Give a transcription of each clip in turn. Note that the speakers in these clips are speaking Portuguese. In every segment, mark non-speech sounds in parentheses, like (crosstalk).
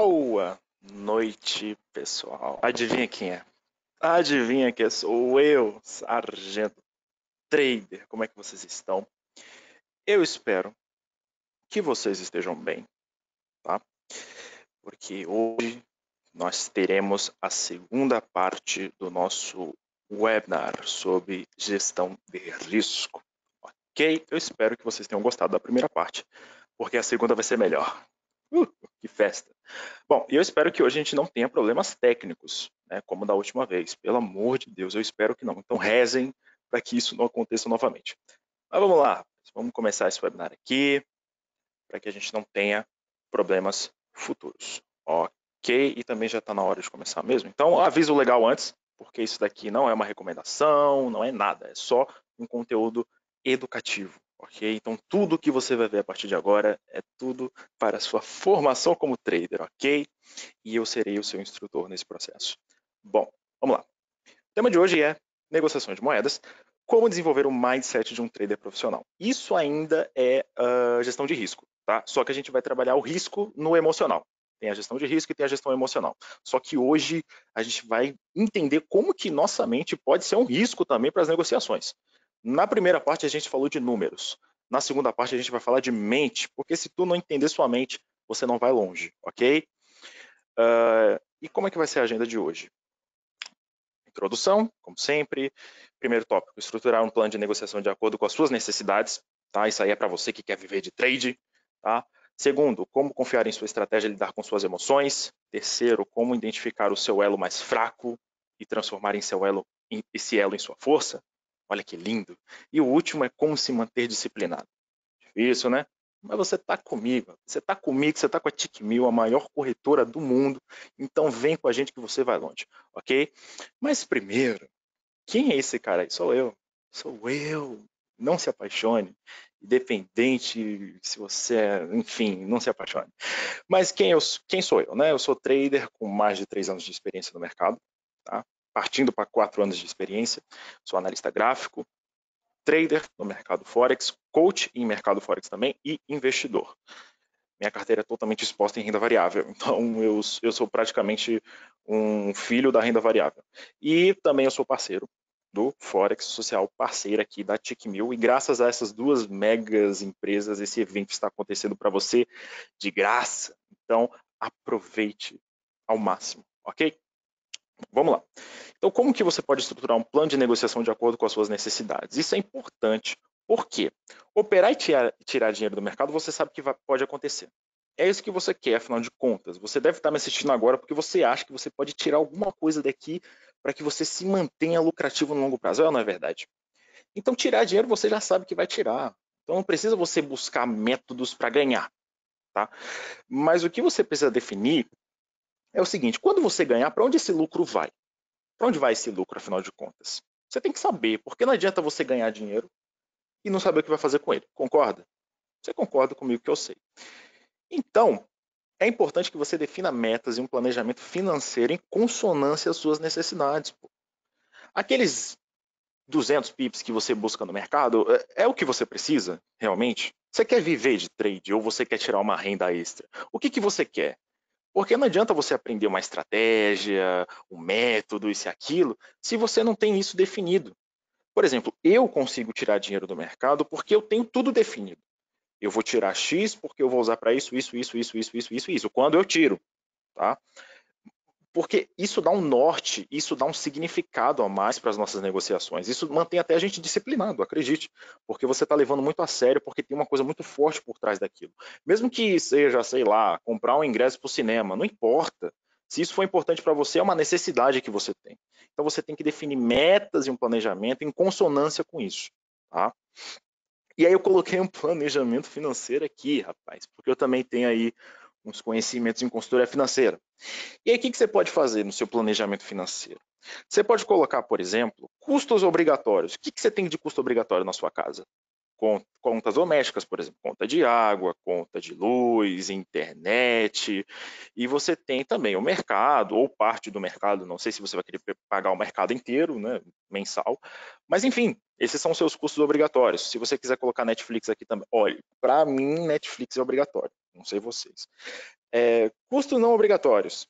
Boa noite, pessoal. Adivinha quem é? Adivinha que sou eu, Sargento Trader. Como é que vocês estão? Eu espero que vocês estejam bem, tá? Porque hoje nós teremos a segunda parte do nosso webinar sobre gestão de risco, ok? Eu espero que vocês tenham gostado da primeira parte, porque a segunda vai ser melhor. Uh, que festa! Bom, eu espero que hoje a gente não tenha problemas técnicos, né, como da última vez. Pelo amor de Deus, eu espero que não. Então rezem para que isso não aconteça novamente. Mas vamos lá, vamos começar esse webinar aqui, para que a gente não tenha problemas futuros. Ok, e também já está na hora de começar mesmo. Então, aviso legal antes, porque isso daqui não é uma recomendação, não é nada, é só um conteúdo educativo. Ok? Então, tudo que você vai ver a partir de agora é tudo para a sua formação como trader, ok? E eu serei o seu instrutor nesse processo. Bom, vamos lá. O tema de hoje é negociações de moedas, como desenvolver o mindset de um trader profissional. Isso ainda é uh, gestão de risco, tá? Só que a gente vai trabalhar o risco no emocional. Tem a gestão de risco e tem a gestão emocional. Só que hoje a gente vai entender como que nossa mente pode ser um risco também para as negociações. Na primeira parte a gente falou de números. Na segunda parte a gente vai falar de mente, porque se tu não entender sua mente, você não vai longe, ok? Uh, e como é que vai ser a agenda de hoje? Introdução, como sempre. Primeiro tópico, estruturar um plano de negociação de acordo com as suas necessidades. Tá? Isso aí é para você que quer viver de trade. Tá? Segundo, como confiar em sua estratégia e lidar com suas emoções. Terceiro, como identificar o seu elo mais fraco e transformar em seu elo, esse elo em sua força. Olha que lindo. E o último é como se manter disciplinado. Difícil, né? Mas você está comigo, você está comigo, você está com a TicMil, a maior corretora do mundo. Então vem com a gente que você vai longe, ok? Mas primeiro, quem é esse cara aí? Sou eu. Sou eu. Não se apaixone, independente se você é, enfim, não se apaixone. Mas quem, eu, é quem sou eu? Né? Eu sou trader com mais de três anos de experiência no mercado. Tá? partindo para quatro anos de experiência, sou analista gráfico, trader no mercado Forex, coach em mercado Forex também e investidor. Minha carteira é totalmente exposta em renda variável, (laughs) então eu, eu sou praticamente um filho da renda variável. E também eu sou parceiro do Forex Social, parceiro aqui da TicMil, e graças a essas duas megas empresas, esse evento está acontecendo para você de graça. Então aproveite ao máximo, ok? Vamos lá. Então, como que você pode estruturar um plano de negociação de acordo com as suas necessidades? Isso é importante. Por quê? Operar e tirar, tirar dinheiro do mercado, você sabe que vai, pode acontecer. É isso que você quer, afinal de contas. Você deve estar me assistindo agora porque você acha que você pode tirar alguma coisa daqui para que você se mantenha lucrativo no longo prazo. É ou não é verdade? Então, tirar dinheiro você já sabe que vai tirar. Então, não precisa você buscar métodos para ganhar. Tá? Mas o que você precisa definir é o seguinte, quando você ganhar, para onde esse lucro vai? Para onde vai esse lucro, afinal de contas? Você tem que saber, porque não adianta você ganhar dinheiro e não saber o que vai fazer com ele. Concorda? Você concorda comigo que eu sei. Então, é importante que você defina metas e um planejamento financeiro em consonância às suas necessidades. Pô. Aqueles 200 pips que você busca no mercado, é, é o que você precisa realmente? Você quer viver de trade ou você quer tirar uma renda extra? O que, que você quer? Porque não adianta você aprender uma estratégia, um método, isso e aquilo, se você não tem isso definido. Por exemplo, eu consigo tirar dinheiro do mercado porque eu tenho tudo definido. Eu vou tirar X porque eu vou usar para isso, isso, isso, isso, isso, isso, isso, isso, quando eu tiro. Tá? porque isso dá um norte, isso dá um significado a mais para as nossas negociações. Isso mantém até a gente disciplinado, acredite, porque você está levando muito a sério, porque tem uma coisa muito forte por trás daquilo. Mesmo que seja, sei lá, comprar um ingresso para o cinema, não importa. Se isso for importante para você, é uma necessidade que você tem. Então você tem que definir metas e um planejamento em consonância com isso. Tá? E aí eu coloquei um (laughs) planejamento financeiro aqui, rapaz, porque eu também tenho aí uns conhecimentos em consultoria financeira. E aí, o que, você pode fazer no seu planejamento financeiro? Você pode colocar, por exemplo, custos obrigatórios. O que, que você tem de custo obrigatório na sua casa? Contas domésticas, por exemplo, conta de água, conta de luz, internet, e você tem também o mercado, ou parte do mercado, não sei se você vai querer pagar o mercado inteiro, né, mensal, mas enfim, esses são seus custos obrigatórios. Se você quiser colocar Netflix aqui também, olha, para mim Netflix é obrigatório, não sei vocês. É, custos não obrigatórios.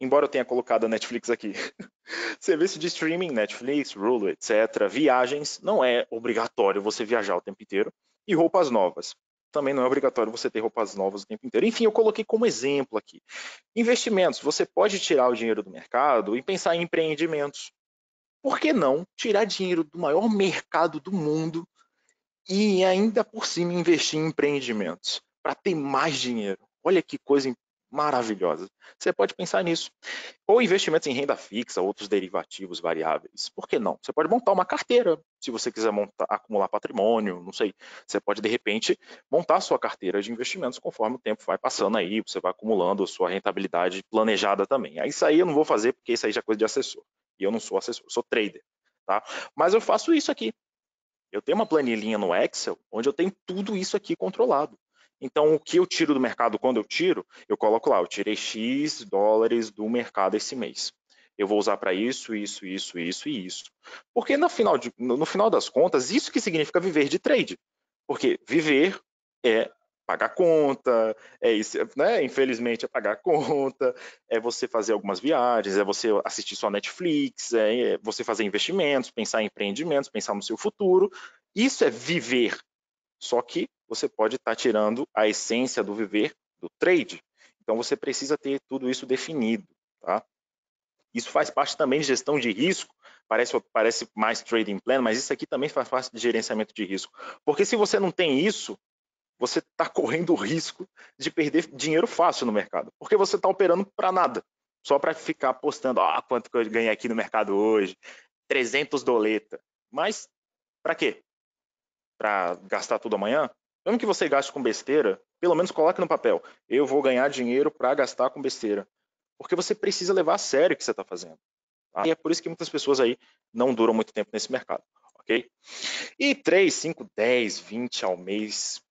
Embora eu tenha colocado a Netflix aqui. (laughs) Serviço de streaming, Netflix, Rulo, etc. Viagens, não é obrigatório você viajar o tempo inteiro. E roupas novas. Também não é obrigatório você ter roupas novas o tempo inteiro. Enfim, eu coloquei como exemplo aqui. Investimentos, você pode tirar o dinheiro do mercado e pensar em empreendimentos por que não tirar dinheiro do maior mercado do mundo e ainda por cima investir em empreendimentos para ter mais dinheiro? Olha que coisa maravilhosa. Você pode pensar nisso. Ou investimentos em renda fixa, outros derivativos variáveis. Por que não? Você pode montar uma carteira, se você quiser montar, acumular patrimônio, não sei. Você pode, de repente, montar a sua carteira de investimentos conforme o tempo vai passando aí, você vai acumulando a sua rentabilidade planejada também. Isso aí eu não vou fazer, porque isso aí já é coisa de assessor. E eu não sou assessor, sou trader, tá? Mas eu faço isso aqui. Eu tenho uma planilhinha no Excel onde eu tenho tudo isso aqui controlado. Então, o que eu tiro do mercado quando eu tiro, eu coloco lá, eu tirei X dólares do mercado esse mês. Eu vou usar para isso, isso, isso, isso e isso. Porque no final, de, no final das contas, isso que significa viver de trade. Porque viver é pagar conta, é isso, né? Infelizmente é pagar conta, é você fazer algumas viagens, é você assistir sua Netflix, é, é você fazer investimentos, pensar em empreendimentos, pensar no seu futuro. Isso é viver. Só que você pode estar tá tirando a essência do viver do trade. Então você precisa ter tudo isso definido, tá? Isso faz parte também de gestão de risco. Parece, parece mais trading plan, mas isso aqui também faz parte de gerenciamento de risco. Porque se você não tem isso, você está correndo o risco de perder dinheiro fácil no mercado, porque você está operando para nada, só para ficar postando, ah, quanto que eu ganhei aqui no mercado hoje, 300 doleta. Mas para quê? Para gastar tudo amanhã? Mesmo que você gaste com besteira, pelo menos coloque no papel, eu vou ganhar dinheiro para gastar com besteira, porque você precisa levar a sério o que você está fazendo. Tá? E é por isso que muitas pessoas aí não duram muito tempo nesse mercado, ok? E 3, 5, 10, 20 ao mês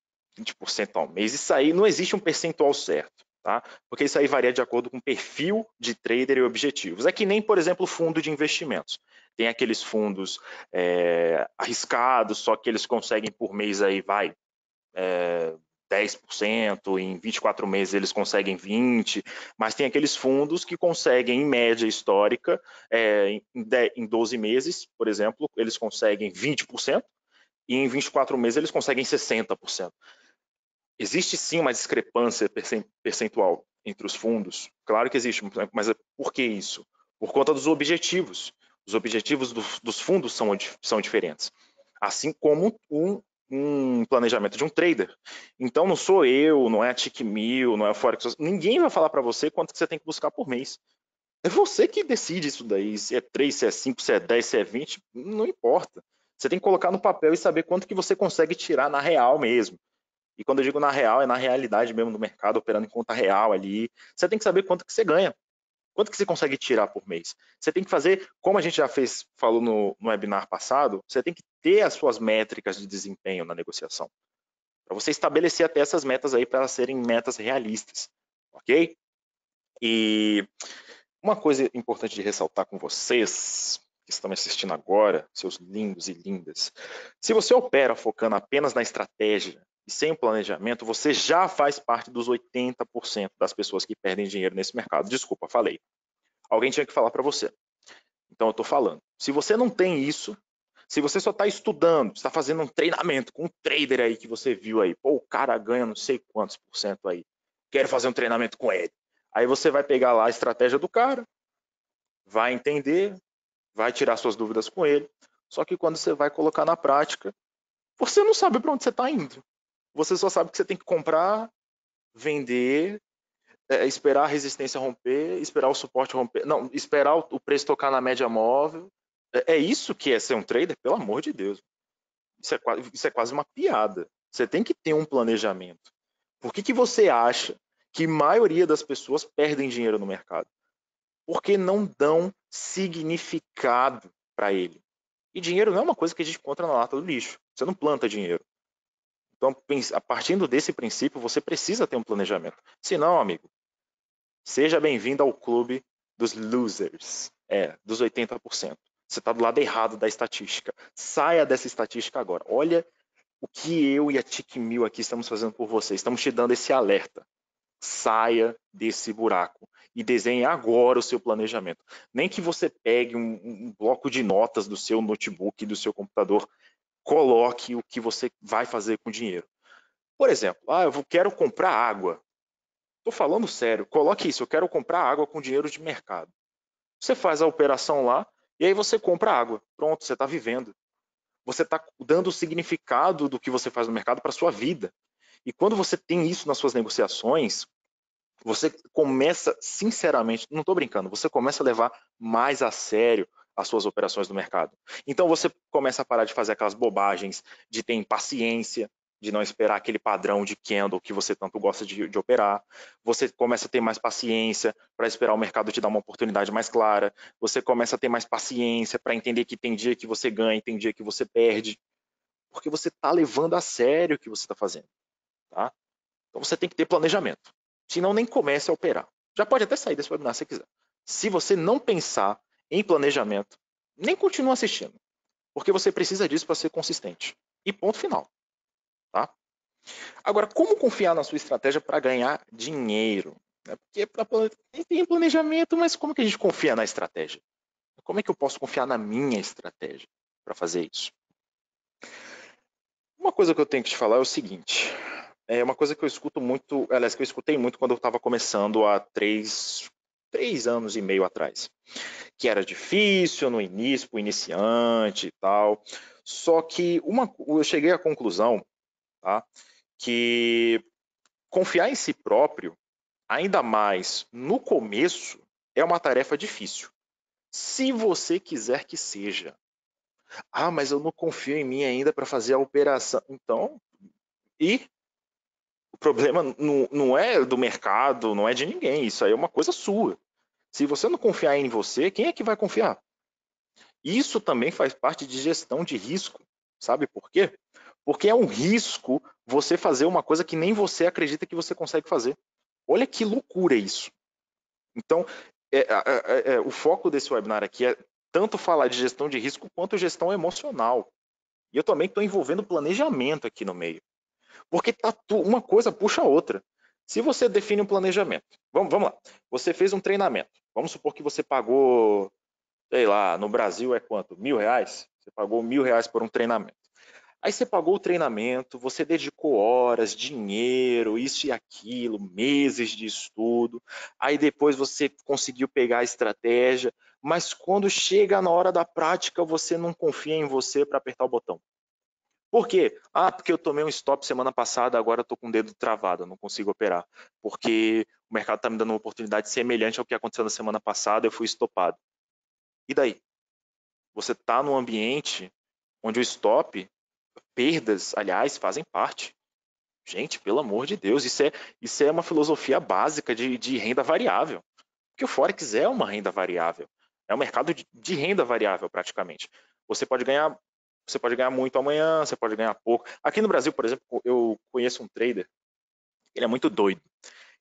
20% ao mês. Isso aí não existe um percentual certo, tá? Porque isso aí varia de acordo com o perfil de trader e objetivos. É que nem, por exemplo, fundo de investimentos. Tem aqueles fundos é, arriscados, só que eles conseguem por mês aí, vai, é, 10%, em 24 meses eles conseguem 20%, mas tem aqueles fundos que conseguem, em média histórica, é, em 12 meses, por exemplo, eles conseguem 20%, e em 24 meses eles conseguem 60%. Existe sim uma discrepância percentual entre os fundos, claro que existe, mas por que isso? Por conta dos objetivos. Os objetivos do, dos fundos são, são diferentes, assim como um, um planejamento de um trader. Então não sou eu, não é a Tic Mil, não é a Forex, ninguém vai falar para você quanto que você tem que buscar por mês. É você que decide isso daí, se é 3, se é 5, se é 10, se é 20, não importa. Você tem que colocar no papel e saber quanto que você consegue tirar na real mesmo. E quando eu digo na real, é na realidade mesmo do mercado, operando em conta real ali. Você tem que saber quanto que você ganha, quanto que você consegue tirar por mês. Você tem que fazer, como a gente já fez, falou no, no webinar passado, você tem que ter as suas métricas de desempenho na negociação. Para você estabelecer até essas metas aí para serem metas realistas, ok? E uma coisa importante de ressaltar com vocês, que estão me assistindo agora, seus lindos e lindas. Se você opera focando apenas na estratégia, e sem planejamento, você já faz parte dos 80% das pessoas que perdem dinheiro nesse mercado. Desculpa, falei. Alguém tinha que falar para você. Então eu estou falando. Se você não tem isso, se você só está estudando, está fazendo um treinamento com um trader aí que você viu aí, pô, o cara ganha não sei quantos por cento aí, quero fazer um treinamento com ele. Aí você vai pegar lá a estratégia do cara, vai entender, vai tirar suas dúvidas com ele. Só que quando você vai colocar na prática, você não sabe para onde você está indo você só sabe que você tem que comprar, vender, é, esperar a resistência romper, esperar o suporte romper, não, esperar o preço tocar na média móvel. É, é isso que é ser um trader? Pelo amor de Deus. Isso é, isso é quase uma piada. Você tem que ter um planejamento. Por que, que você acha que a maioria das pessoas perdem dinheiro no mercado? Porque não dão significado para ele. E dinheiro não é uma coisa que a gente encontra na lata do lixo. Você não planta dinheiro. Então, a partir desse princípio, você precisa ter um planejamento. Se não, amigo, seja bem-vindo ao clube dos losers, é, dos 80%. Você está do lado errado da estatística. Saia dessa estatística agora. Olha o que eu e a Tic Mil aqui estamos fazendo por você. Estamos te dando esse alerta. Saia desse buraco e desenhe agora o seu planejamento. Nem que você pegue um, um bloco de notas do seu notebook, do seu computador coloque o que você vai fazer com o dinheiro. Por exemplo, ah, eu quero comprar água. Estou falando sério, coloque isso, eu quero comprar água com dinheiro de mercado. Você faz a operação lá e aí você compra água. Pronto, você está vivendo. Você está dando o significado do que você faz no mercado para a sua vida. E quando você tem isso nas suas negociações, você começa, sinceramente, não estou brincando, você começa a levar mais a sério as suas operações no mercado. Então você começa a parar de fazer aquelas bobagens, de ter impaciência, de não esperar aquele padrão de candle que você tanto gosta de, de operar. Você começa a ter mais paciência para esperar o mercado te dar uma oportunidade mais clara. Você começa a ter mais paciência para entender que tem dia que você ganha, tem dia que você perde, porque você está levando a sério o que você está fazendo, tá? Então você tem que ter planejamento. Senão nem comece a operar. Já pode até sair desse webinar se quiser. Se você não pensar em planejamento, nem continua assistindo, porque você precisa disso para ser consistente. E ponto final. Tá? Agora, como confiar na sua estratégia para ganhar dinheiro? É porque é pra, tem planejamento, mas como que a gente confia na estratégia? Como é que eu posso confiar na minha estratégia para fazer isso? Uma coisa que eu tenho que te falar é o seguinte: é uma coisa que eu escuto muito, aliás, que eu escutei muito quando eu estava começando há três, três anos e meio atrás, que era difícil no início, para o iniciante e tal. Só que uma, eu cheguei à conclusão tá, que confiar em si próprio, ainda mais no começo, é uma tarefa difícil. Se você quiser que seja. Ah, mas eu não confio em mim ainda para fazer a operação. Então, e o problema não, não é do mercado, não é de ninguém. Isso aí é uma coisa sua. Se você não confiar em você, quem é que vai confiar? Isso também faz parte de gestão de risco. Sabe por quê? Porque é um risco você fazer uma coisa que nem você acredita que você consegue fazer. Olha que loucura isso. Então, é, é, é, o foco desse webinar aqui é tanto falar de gestão de risco quanto gestão emocional. E eu também estou envolvendo planejamento aqui no meio. Porque tá, uma coisa puxa a outra. Se você define um planejamento, vamos, vamos lá, você fez um treinamento, vamos supor que você pagou, sei lá, no Brasil é quanto? Mil reais? Você pagou mil reais por um treinamento. Aí você pagou o treinamento, você dedicou horas, dinheiro, isso e aquilo, meses de estudo. Aí depois você conseguiu pegar a estratégia, mas quando chega na hora da prática, você não confia em você para apertar o botão. Por quê? Ah, porque eu tomei um stop semana passada, agora estou com o dedo travado, não consigo operar. Porque o mercado está me dando uma oportunidade semelhante ao que aconteceu na semana passada, eu fui estopado. E daí? Você está num ambiente onde o stop, perdas, aliás, fazem parte. Gente, pelo amor de Deus, isso é, isso é uma filosofia básica de, de renda variável. Porque o Forex é uma renda variável. É um mercado de, de renda variável, praticamente. Você pode ganhar você pode ganhar muito amanhã, você pode ganhar pouco. Aqui no Brasil, por exemplo, eu conheço um trader, ele é muito doido.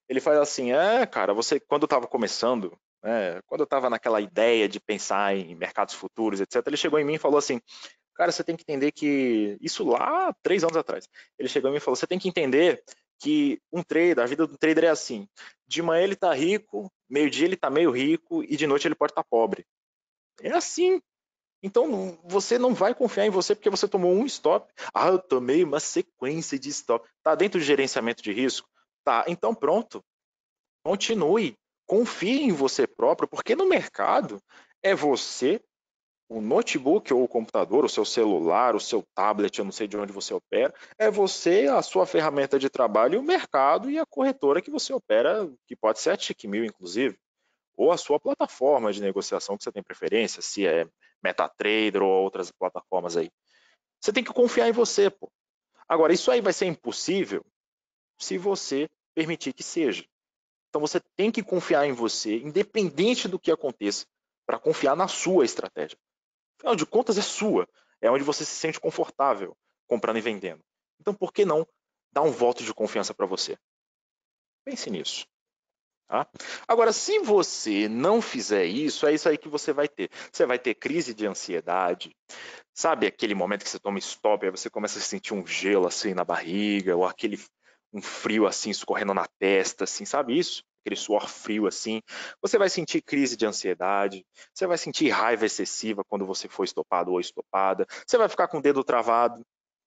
Ele faz assim, é, cara, você quando eu estava começando, né, quando eu estava naquela ideia de pensar em mercados futuros, etc., ele chegou em mim e falou assim, cara, você tem que entender que isso lá três anos atrás. Ele chegou em mim e falou, você tem que entender que um trader, a vida do trader é assim: de manhã ele tá rico, meio-dia ele tá meio rico e de noite ele pode estar tá pobre. É assim, então você não vai confiar em você porque você tomou um stop. Ah, eu tomei uma sequência de stop. Tá dentro de gerenciamento de risco? Tá, então pronto. Continue. Confie em você próprio, porque no mercado é você, o notebook ou o computador, o seu celular, o seu tablet, eu não sei de onde você opera, é você, a sua ferramenta de trabalho, o mercado e a corretora que você opera, que pode ser a TIC inclusive, ou a sua plataforma de negociação que você tem preferência, se é MetaTrader ou outras plataformas aí. Você tem que confiar em você, pô. Agora, isso aí vai ser impossível se você permitir que seja. Então, você tem que confiar em você, independente do que aconteça, para confiar na sua estratégia. Afinal de contas, é sua. É onde você se sente confortável comprando e vendendo. Então, por que não dar um voto de confiança para você? Pense nisso. Tá? Agora, se você não fizer isso, é isso aí que você vai ter. Você vai ter crise de ansiedade, sabe aquele momento que você toma stop, aí você começa a sentir um gelo assim na barriga, ou aquele um frio assim escorrendo na testa, assim, sabe isso? Aquele suor frio assim. Você vai sentir crise de ansiedade, você vai sentir raiva excessiva quando você for estopado ou estopada, você vai ficar com o dedo travado,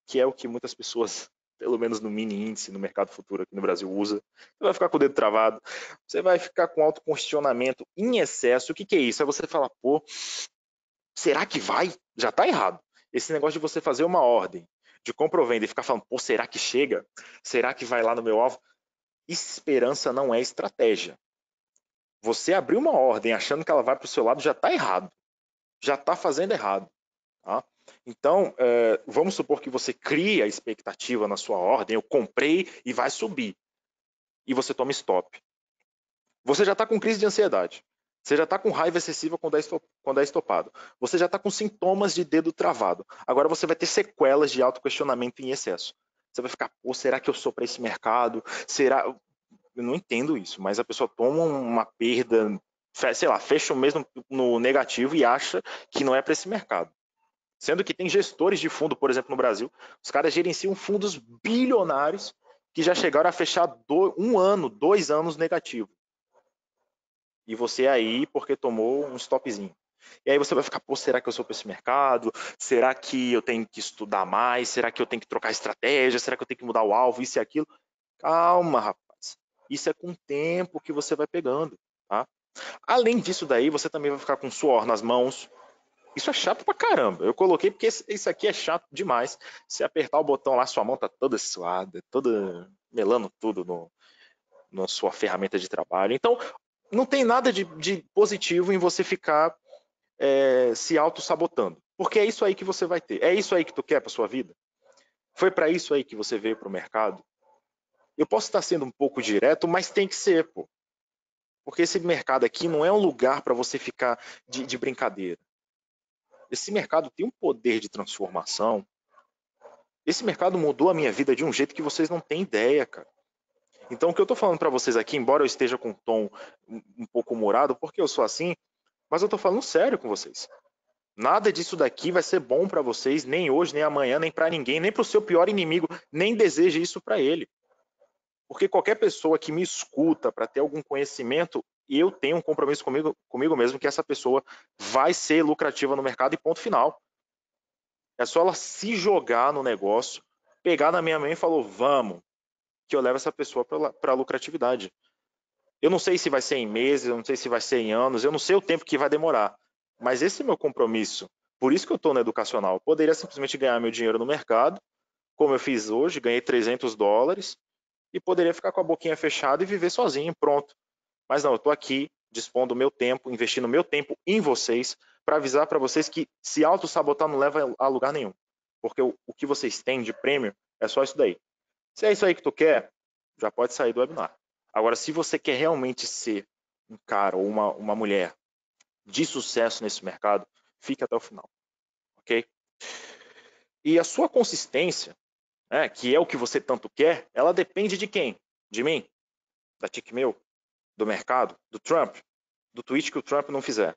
que é o que muitas pessoas pelo menos no mini índice, no mercado futuro aqui no Brasil usa, você vai ficar com o dedo travado, você vai ficar com autocongestionamento em excesso. O que, que é isso? É você falar, pô, será que vai? Já está errado. Esse negócio de você fazer uma ordem de compra ou venda e ficar falando, pô, será que chega? Será que vai lá no meu alvo? Esperança não é estratégia. Você abrir uma ordem achando que ela vai para o seu lado já está errado. Já está fazendo errado. Tá? Então, é, vamos supor que você cria a expectativa na sua ordem, eu comprei e vai subir, e você toma stop. Você já está com crise de ansiedade, você já está com raiva excessiva quando é, quando é estopado, você já está com sintomas de dedo travado, agora você vai ter sequelas de autoquestionamento em excesso. Você vai ficar, pô, será que eu sou para esse mercado? Será. Eu não entendo isso, mas a pessoa toma uma perda sei lá, fecha o mesmo no negativo e acha que não é para esse mercado. Sendo que tem gestores de fundo, por exemplo, no Brasil, os caras gerenciam fundos bilionários que já chegaram a fechar um ano, dois anos negativo. E você é aí, porque tomou um stopzinho. E aí você vai ficar, pô, será que eu sou para esse mercado? Será que eu tenho que estudar mais? Será que eu tenho que trocar estratégia? Será que eu tenho que mudar o alvo? Isso e aquilo? Calma, rapaz. Isso é com o tempo que você vai pegando, tá? Além disso daí, você também vai ficar com suor nas mãos, isso é chato pra caramba. Eu coloquei porque isso aqui é chato demais. Se apertar o botão lá, sua mão tá toda suada, toda melando tudo no, na sua ferramenta de trabalho. Então, não tem nada de, de positivo em você ficar é, se auto-sabotando. Porque é isso aí que você vai ter. É isso aí que tu quer para sua vida? Foi para isso aí que você veio para o mercado? Eu posso estar sendo um pouco direto, mas tem que ser, pô. Porque esse mercado aqui não é um lugar para você ficar de, de brincadeira. Esse mercado tem um poder de transformação. Esse mercado mudou a minha vida de um jeito que vocês não têm ideia, cara. Então, o que eu estou falando para vocês aqui, embora eu esteja com um tom um pouco humorado, porque eu sou assim, mas eu estou falando sério com vocês. Nada disso daqui vai ser bom para vocês, nem hoje, nem amanhã, nem para ninguém, nem para o seu pior inimigo, nem deseje isso para ele. Porque qualquer pessoa que me escuta para ter algum conhecimento eu tenho um compromisso comigo, comigo mesmo que essa pessoa vai ser lucrativa no mercado e ponto final. É só ela se jogar no negócio, pegar na minha mão e falou, vamos, que eu levo essa pessoa para a lucratividade. Eu não sei se vai ser em meses, eu não sei se vai ser em anos, eu não sei o tempo que vai demorar, mas esse é meu compromisso. Por isso que eu estou no educacional. Eu poderia simplesmente ganhar meu dinheiro no mercado, como eu fiz hoje, ganhei 300 dólares, e poderia ficar com a boquinha fechada e viver sozinho, pronto. Mas não, eu estou aqui dispondo o meu tempo, investindo o meu tempo em vocês para avisar para vocês que se auto-sabotar não leva a lugar nenhum. Porque o, o que vocês têm de prêmio é só isso daí. Se é isso aí que tu quer, já pode sair do webinar. Agora, se você quer realmente ser um cara ou uma, uma mulher de sucesso nesse mercado, fique até o final, ok? E a sua consistência, né, que é o que você tanto quer, ela depende de quem? De mim? Da TICMEU? meu? do mercado, do Trump, do tweet que o Trump não fizer.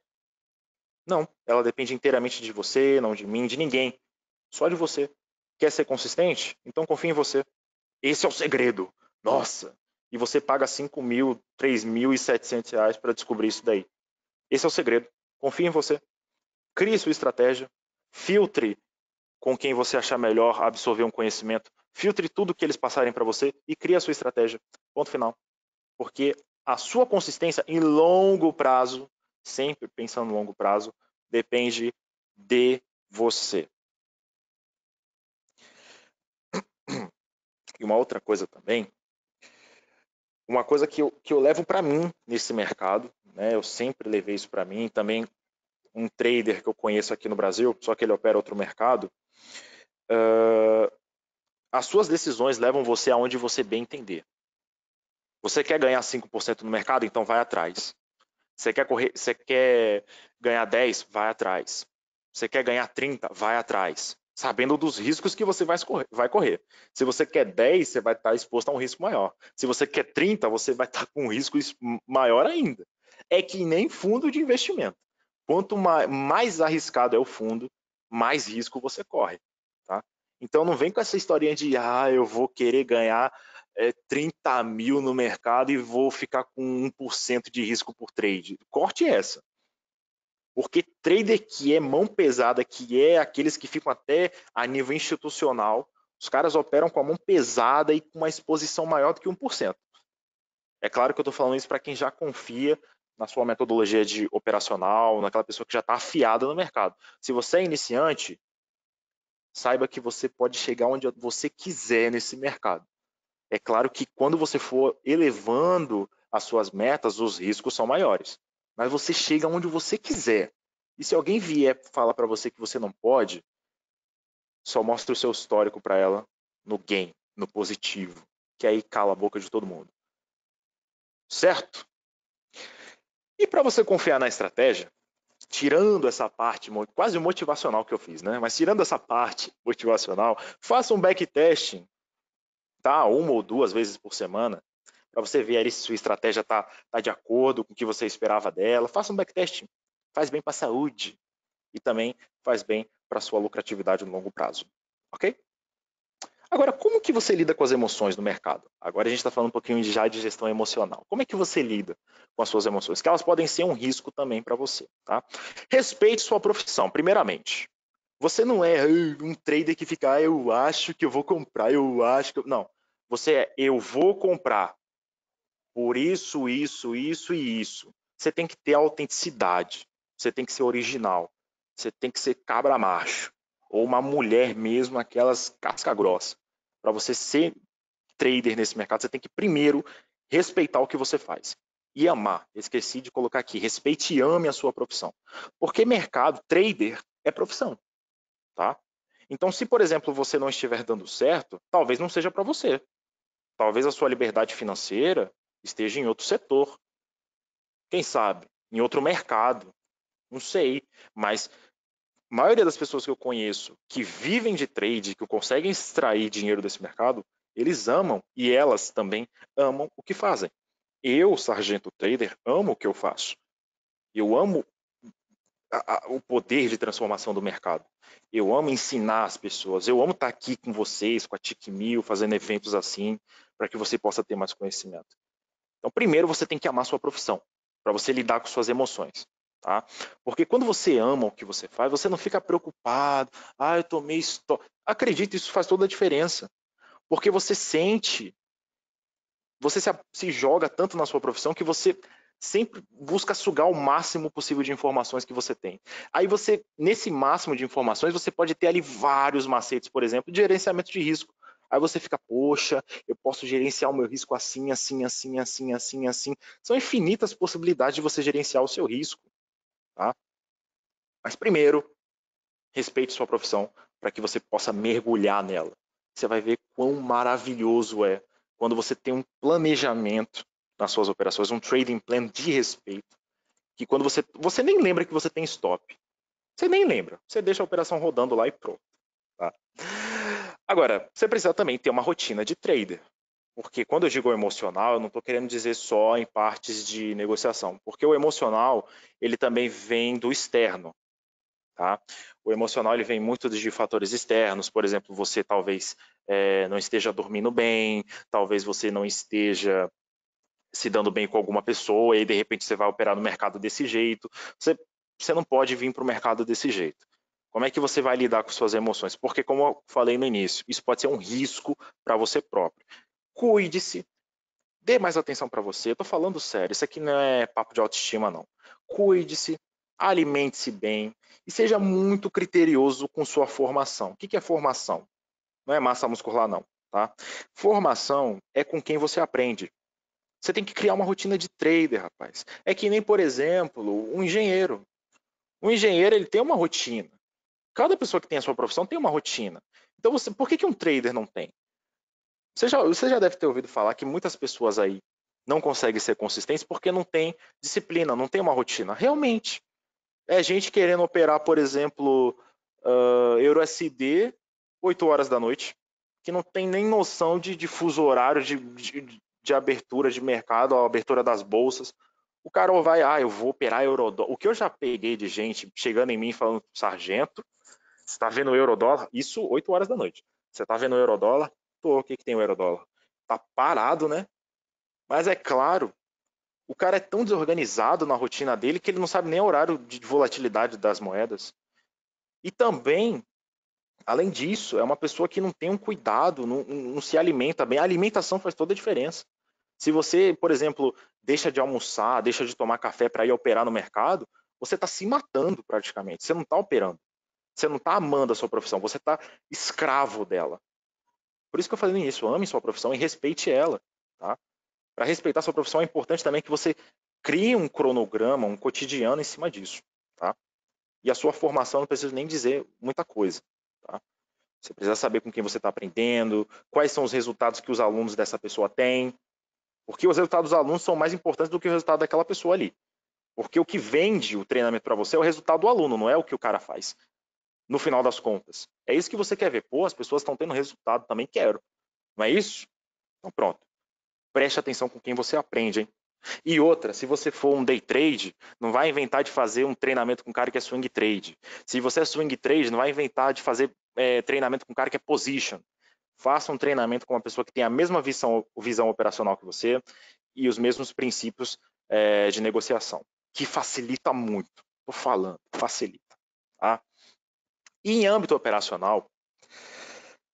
Não, ela depende inteiramente de você, não de mim, de ninguém. Só de você. Quer ser consistente? Então confia em você. Esse é o segredo. Nossa! E você paga 5 mil, 3 mil e reais para descobrir isso daí. Esse é o segredo. Confia em você. Crie sua estratégia. Filtre com quem você achar melhor absorver um conhecimento. Filtre tudo que eles passarem para você e crie a sua estratégia. Ponto final. Porque a sua consistência em longo prazo, sempre pensando no longo prazo, depende de você. (clears throat) E uma outra coisa também, uma coisa que eu, que eu levo para mim nesse mercado, né? eu sempre levei isso para mim, também um trader que eu conheço aqui no Brasil, só que ele opera outro mercado, uh, as suas decisões levam você aonde você bem entender. Você quer ganhar 5% no mercado? Então vai atrás. Você quer, correr, você quer ganhar 10? Vai atrás. Você quer ganhar 30? Vai atrás. Sabendo dos riscos que você vai correr. Se você quer 10, você vai estar exposto a um risco maior. Se você quer 30, você vai estar com um risco maior ainda. É que nem fundo de investimento. Quanto mais arriscado é o fundo, mais risco você corre. Tá? Então não vem com essa historinha de ah, eu vou querer ganhar é, 30 mil no mercado e vou ficar com 1% de risco por trade. Corte é essa. Porque trader que é mão pesada, que é aqueles que ficam até a nível institucional, os caras operam com a mão pesada e com uma exposição maior do que 1%. É claro que eu estou falando isso para quem já confia na sua metodologia de operacional, naquela pessoa que já está afiada no mercado. Se você é iniciante, saiba que você pode chegar onde você quiser nesse mercado. É claro que quando você for elevando as suas metas, os riscos são maiores. Mas você chega onde você quiser. E se alguém vier falar para você que você não pode, só mostra o seu histórico para ela no gain, no positivo, que aí cala a boca de todo mundo. Certo? E para você confiar na estratégia, tirando essa parte quase motivacional que eu fiz, né? Mas tirando essa parte motivacional, faça um backtesting tá uma ou duas vezes por semana, para você ver ali se sua estratégia está tá de acordo com o que você esperava dela. Faça um backtest faz bem para a saúde e também faz bem para a sua lucratividade no longo prazo, ok? Agora, como que você lida com as emoções no mercado? Agora a gente está falando um pouquinho já de gestão emocional. Como é que você lida com as suas emoções? Que elas podem ser um risco também para você, tá? Respeite sua profissão, primeiramente. Você não é um trader que fica, ah, eu acho que eu vou comprar, eu acho que. Eu... Não. Você é, eu vou comprar por isso, isso, isso e isso. Você tem que ter autenticidade, você tem que ser original, você tem que ser cabra macho, ou uma mulher mesmo, aquelas casca grossa. Para você ser trader nesse mercado, você tem que primeiro respeitar o que você faz e amar. Esqueci de colocar aqui, respeite e ame a sua profissão. Porque mercado, trader, é profissão, tá? Então, se, por exemplo, você não estiver dando certo, talvez não seja para você. Talvez a sua liberdade financeira esteja em outro setor. Quem sabe? Em outro mercado. Não sei. Mas a maioria das pessoas que eu conheço que vivem de trade, que conseguem extrair dinheiro desse mercado, eles amam e elas também amam o que fazem. Eu, sargento trader, amo o que eu faço. Eu amo a, o poder de transformação do mercado. Eu amo ensinar as pessoas, eu amo estar tá aqui com vocês, com a Tic Mil, fazendo eventos assim, para que você possa ter mais conhecimento. Então, primeiro você tem que amar sua profissão, para você lidar com suas emoções. Tá? Porque quando você ama o que você faz, você não fica preocupado, ah, eu tomei estoque. Acredita, isso faz toda a diferença. Porque você sente, você se, se joga tanto na sua profissão que você sempre busca sugar o máximo possível de informações que você tem. Aí você, nesse máximo de informações, você pode ter ali vários macetes, por exemplo, de gerenciamento de risco. Aí você fica, poxa, eu posso gerenciar o meu risco assim, assim, assim, assim, assim, assim. São infinitas possibilidades de você gerenciar o seu risco. Tá? Mas primeiro, respeite sua profissão para que você possa mergulhar nela. Você vai ver quão maravilhoso é quando você tem um planejamento nas suas operações, um trading plan de respeito, que quando você, você nem lembra que você tem stop, você nem lembra, você deixa a operação rodando lá e pronto. Tá? Agora, você precisa também ter uma rotina de trader, porque quando eu digo emocional, eu não estou querendo dizer só em partes de negociação, porque o emocional ele também vem do externo. Tá? O emocional ele vem muito de fatores externos, por exemplo, você talvez é, não esteja dormindo bem, talvez você não esteja se dando bem com alguma pessoa, e aí, de repente você vai operar no mercado desse jeito. Você, você não pode vir para o mercado desse jeito. Como é que você vai lidar com suas emoções? Porque, como eu falei no início, isso pode ser um risco para você próprio. Cuide-se, dê mais atenção para você. Eu estou falando sério, isso aqui não é papo de autoestima, não. Cuide-se, alimente-se bem e seja muito criterioso com sua formação. O que é formação? Não é massa muscular, não. Tá? Formação é com quem você aprende. Você tem que criar uma rotina de trader, rapaz. É que nem, por exemplo, um engenheiro. O engenheiro ele tem uma rotina. Cada pessoa que tem a sua profissão tem uma rotina. Então, você, por que, que um trader não tem? Você já, você já deve ter ouvido falar que muitas pessoas aí não conseguem ser consistentes porque não tem disciplina, não tem uma rotina. Realmente. É gente querendo operar, por exemplo, uh, ah, EuroSD 8 horas da noite, que não tem nem noção de, de fuso horário, de, de, de abertura de mercado, a abertura das bolsas. O cara vai, ah, eu vou operar eurodólar. O que eu já peguei de gente chegando em mim falando, sargento, você está vendo o eurodólar? Isso 8 horas da noite. Você está vendo o eurodólar? Pô, o que, que tem o eurodólar? Tá parado, né? Mas é claro, o cara é tão desorganizado na rotina dele que ele não sabe nem o horário de volatilidade das moedas. E também, além disso, é uma pessoa que não tem um cuidado, não, não se alimenta bem. A alimentação faz toda a diferença. Se você, por exemplo, deixa de almoçar, deixa de tomar café para ir operar no mercado, você está se matando praticamente. Você não está operando. Você não está amando a sua profissão. Você está escravo dela. Por isso que eu falei isso. Ame sua profissão e respeite ela. Tá? Para respeitar a sua profissão é importante também que você crie um cronograma, um cotidiano em cima disso. Tá? E a sua formação não precisa nem dizer muita coisa. Tá? Você precisa saber com quem você está aprendendo, quais são os resultados que os alunos dessa pessoa têm, porque os resultados dos alunos são mais importantes do que o resultado daquela pessoa ali. Porque o que vende o treinamento para você é o resultado do aluno, não é o que o cara faz. No final das contas. É isso que você quer ver. Pô, as pessoas estão tendo resultado, também quero. Não é isso? Então pronto. Preste atenção com quem você aprende, hein? E outra, se você for um day trade, não vai inventar de fazer um treinamento com um cara que é swing trade. Se você é swing trade, não vai inventar de fazer é, treinamento com um cara que é position faça um treinamento com uma pessoa que tem a mesma visão, visão operacional que você e os mesmos princípios é, de negociação, que facilita muito. Estou falando, facilita. Tá? E em âmbito operacional,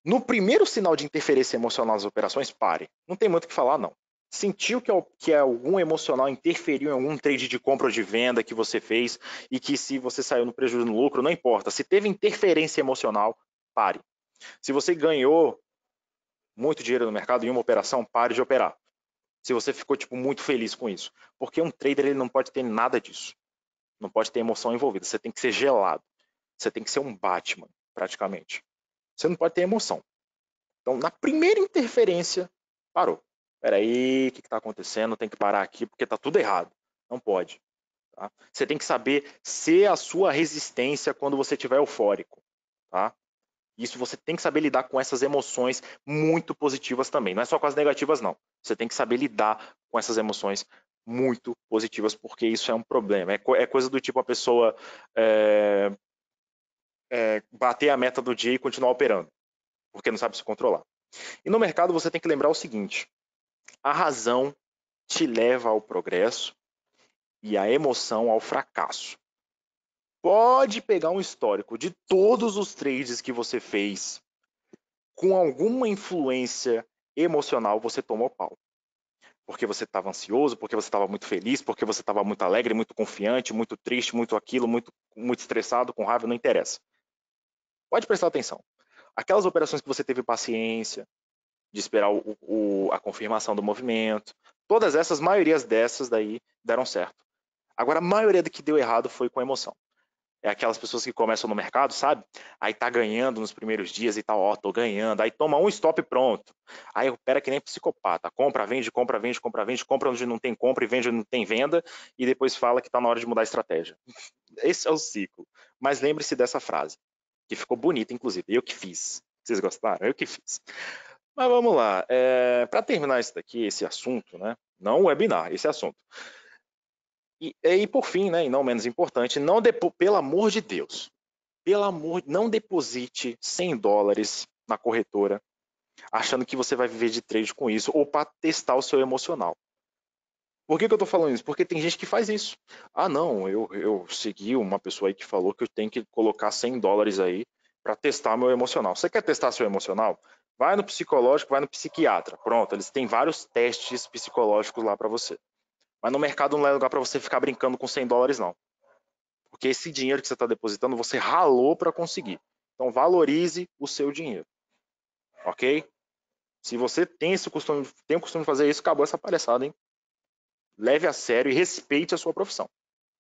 no primeiro sinal de interferência emocional nas operações, pare. Não tem muito o que falar, não. Sentiu que, é que é algum emocional interferiu em algum trade de compra ou de venda que você fez e que se você saiu no prejuízo no lucro, não importa. Se teve interferência emocional, pare. Se você ganhou muito dinheiro no mercado em uma operação, pare de operar. Se você ficou tipo muito feliz com isso, porque um trader ele não pode ter nada disso. Não pode ter emoção envolvida, você tem que ser gelado. Você tem que ser um Batman, praticamente. Você não pode ter emoção. Então, na primeira interferência, parou. Peraí, o que está acontecendo? Tem que parar aqui porque está tudo errado. Não pode. Tá? Você tem que saber ser a sua resistência quando você estiver eufórico. Tá? Isso você tem que saber lidar com essas emoções muito positivas também. Não é só com as negativas, não. Você tem que saber lidar com essas emoções muito positivas, porque isso é um problema. É, co é coisa do tipo a pessoa é, é, bater a meta do dia e continuar operando, porque não sabe se controlar. E no mercado você tem que lembrar o seguinte: a razão te leva ao progresso e a emoção ao fracasso pode pegar um histórico de todos os trades que você fez com alguma influência emocional, você tomou pau. Porque você estava ansioso, porque você estava muito feliz, porque você estava muito alegre, muito confiante, muito triste, muito aquilo, muito, muito estressado, com raiva, não interessa. Pode prestar atenção. Aquelas operações que você teve paciência de esperar o, o, a confirmação do movimento, todas essas, maiorias dessas daí deram certo. Agora, a maioria do que deu errado foi com emoção é aquelas pessoas que começam no mercado, sabe? Aí tá ganhando nos primeiros dias e tal, ó, tô ganhando. Aí toma um stop pronto. Aí opera é que nem psicopata. Compra, vende, compra, vende, compra, vende, compra onde não tem compra e vende onde não tem venda e depois fala que tá na hora de mudar a estratégia. (laughs) Esse é o ciclo. Mas lembre-se dessa frase, que ficou bonita, inclusive. Eu que fiz. Vocês gostaram? Eu que fiz. Mas vamos lá. É... Para terminar isso daqui, esse assunto, né? Não o webinar, esse assunto. E, e por fim, né, e não menos importante, não depo... pelo amor de Deus, pelo amor, não deposite 100 dólares na corretora achando que você vai viver de trade com isso ou para testar o seu emocional. Por que, que eu estou falando isso? Porque tem gente que faz isso. Ah, não, eu, eu segui uma pessoa aí que falou que eu tenho que colocar 100 dólares aí para testar meu emocional. Você quer testar seu emocional? Vai no psicológico, vai no psiquiatra. Pronto, eles têm vários testes psicológicos lá para você. Mas no mercado não é lugar para você ficar brincando com 100 dólares, não. Porque esse dinheiro que você está depositando, você ralou para conseguir. Então, valorize o seu dinheiro. Ok? Se você tem esse costume, tem o costume de fazer isso, acabou essa palhaçada, hein? Leve a sério e respeite a sua profissão.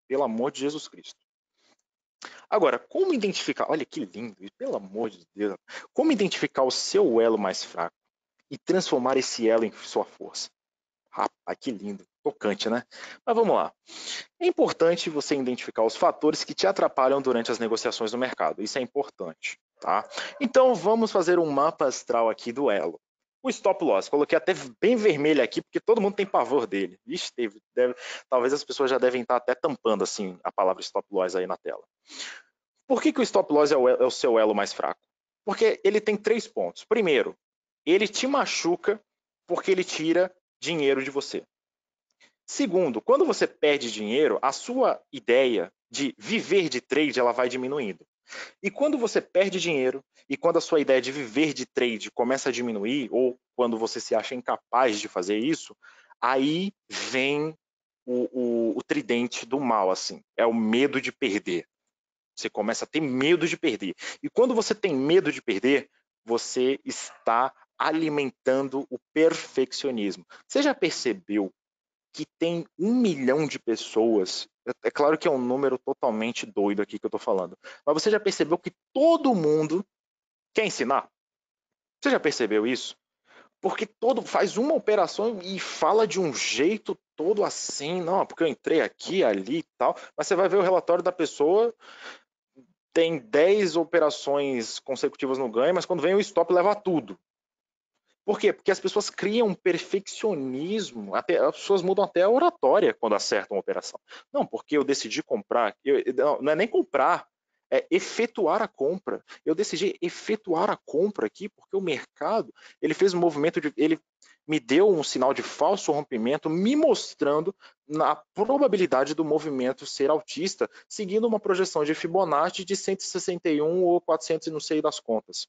Pelo amor de Jesus Cristo. Agora, como identificar? Olha que lindo, pelo amor de Deus. Como identificar o seu elo mais fraco e transformar esse elo em sua força? Rapaz, que lindo chocante, né? Mas vamos lá. É importante você identificar os fatores que te atrapalham durante as negociações no mercado. Isso é importante, tá? Então, vamos fazer um mapa astral aqui do elo. O stop loss, coloquei até bem vermelho aqui, porque todo mundo tem pavor dele. Ixi, teve, deve, talvez as pessoas já devem estar até tampando assim a palavra stop loss aí na tela. Por que, que o stop loss é o, é o seu elo mais fraco? Porque ele tem três pontos. Primeiro, ele te machuca porque ele tira dinheiro de você. Segundo, quando você perde dinheiro, a sua ideia de viver de trade ela vai diminuindo. E quando você perde dinheiro e quando a sua ideia de viver de trade começa a diminuir ou quando você se acha incapaz de fazer isso, aí vem o, o, o tridente do mal, assim, é o medo de perder. Você começa a ter medo de perder. E quando você tem medo de perder, você está alimentando o perfeccionismo. Você já percebeu que tem um milhão de pessoas. É, é claro que é um número totalmente doido aqui que eu estou falando, mas você já percebeu que todo mundo quer ensinar? Você já percebeu isso? Porque todo faz uma operação e fala de um jeito todo assim, não, porque eu entrei aqui, ali e tal, mas você vai ver o relatório da pessoa, tem 10 operações consecutivas no ganho, mas quando vem o stop leva tudo. Por quê? Porque as pessoas criam um perfeccionismo, até, as pessoas mudam até a oratória quando acertam uma operação. Não, porque eu decidi comprar, eu, não, não é nem comprar, é efetuar a compra. Eu decidi efetuar a compra aqui porque o mercado, ele fez um movimento, de, ele me deu um sinal de falso rompimento, me mostrando a probabilidade do movimento ser altista, seguindo uma projeção de Fibonacci de 161 ou 400 e não sei das contas.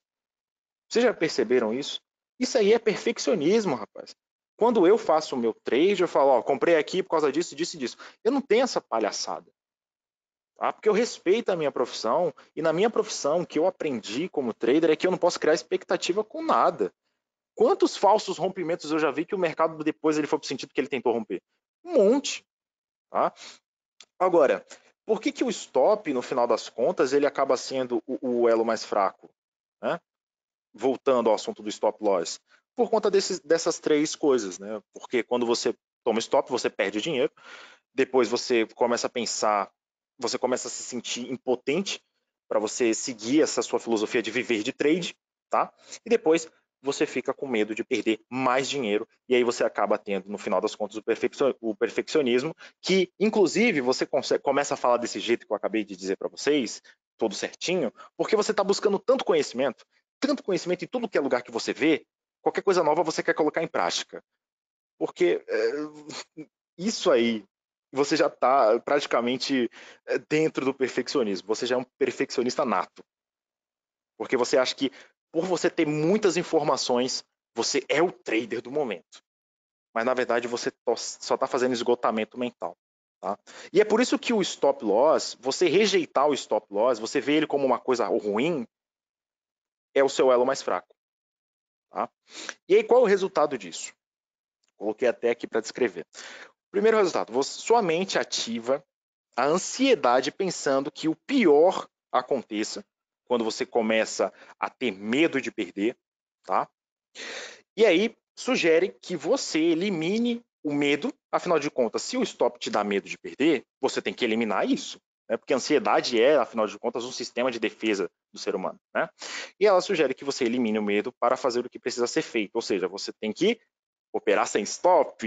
Vocês já perceberam isso? Isso aí é perfeccionismo, rapaz. Quando eu faço o meu trade, eu falo, ó, comprei aqui por causa disso, disso e disso. Eu não tenho essa palhaçada. Tá? Porque eu respeito a minha profissão e na minha profissão, o que eu aprendi como trader é que eu não posso criar expectativa com nada. Quantos falsos rompimentos eu já vi que o mercado depois ele foi para o sentido que ele tentou romper? Um monte. Tá? Agora, por que, que o stop, no final das contas, ele acaba sendo o, o elo mais fraco? Né? voltando ao assunto do stop loss? Por conta desses, dessas três coisas, né? Porque quando você toma stop, você perde dinheiro, depois você começa a pensar, você começa a se sentir impotente para você seguir essa sua filosofia de viver de trade, tá? E depois você fica com medo de perder mais dinheiro e aí você acaba tendo, no final das contas, o perfeccionismo, que inclusive você consegue, começa a falar desse jeito que eu acabei de dizer para vocês, todo certinho, porque você está buscando tanto conhecimento tanto conhecimento em tudo que é lugar que você vê, qualquer coisa nova você quer colocar em prática. Porque é, isso aí, você já está praticamente eh, dentro do perfeccionismo. Você já é um perfeccionista nato. Porque você acha que, por você ter muitas informações, você é o trader do momento. Mas, na verdade, você só está fazendo esgotamento mental. Tá? E é por isso que o stop loss, você rejeitar o stop loss, você vê ele como uma coisa ruim, é o seu elo mais fraco. Tá? E aí, qual é o resultado disso? Coloquei até aqui para descrever. Primeiro resultado, sua mente ativa a ansiedade pensando que o pior aconteça, quando você começa a ter medo de perder, tá? E aí, sugere que você elimine o medo, afinal de contas, se o stop te dá medo de perder, você tem que eliminar isso né? porque a ansiedade é, afinal de contas, um sistema de defesa do ser humano. Né? E ela sugere que você elimine o medo para fazer o que precisa ser feito, ou seja, você tem que operar sem stop,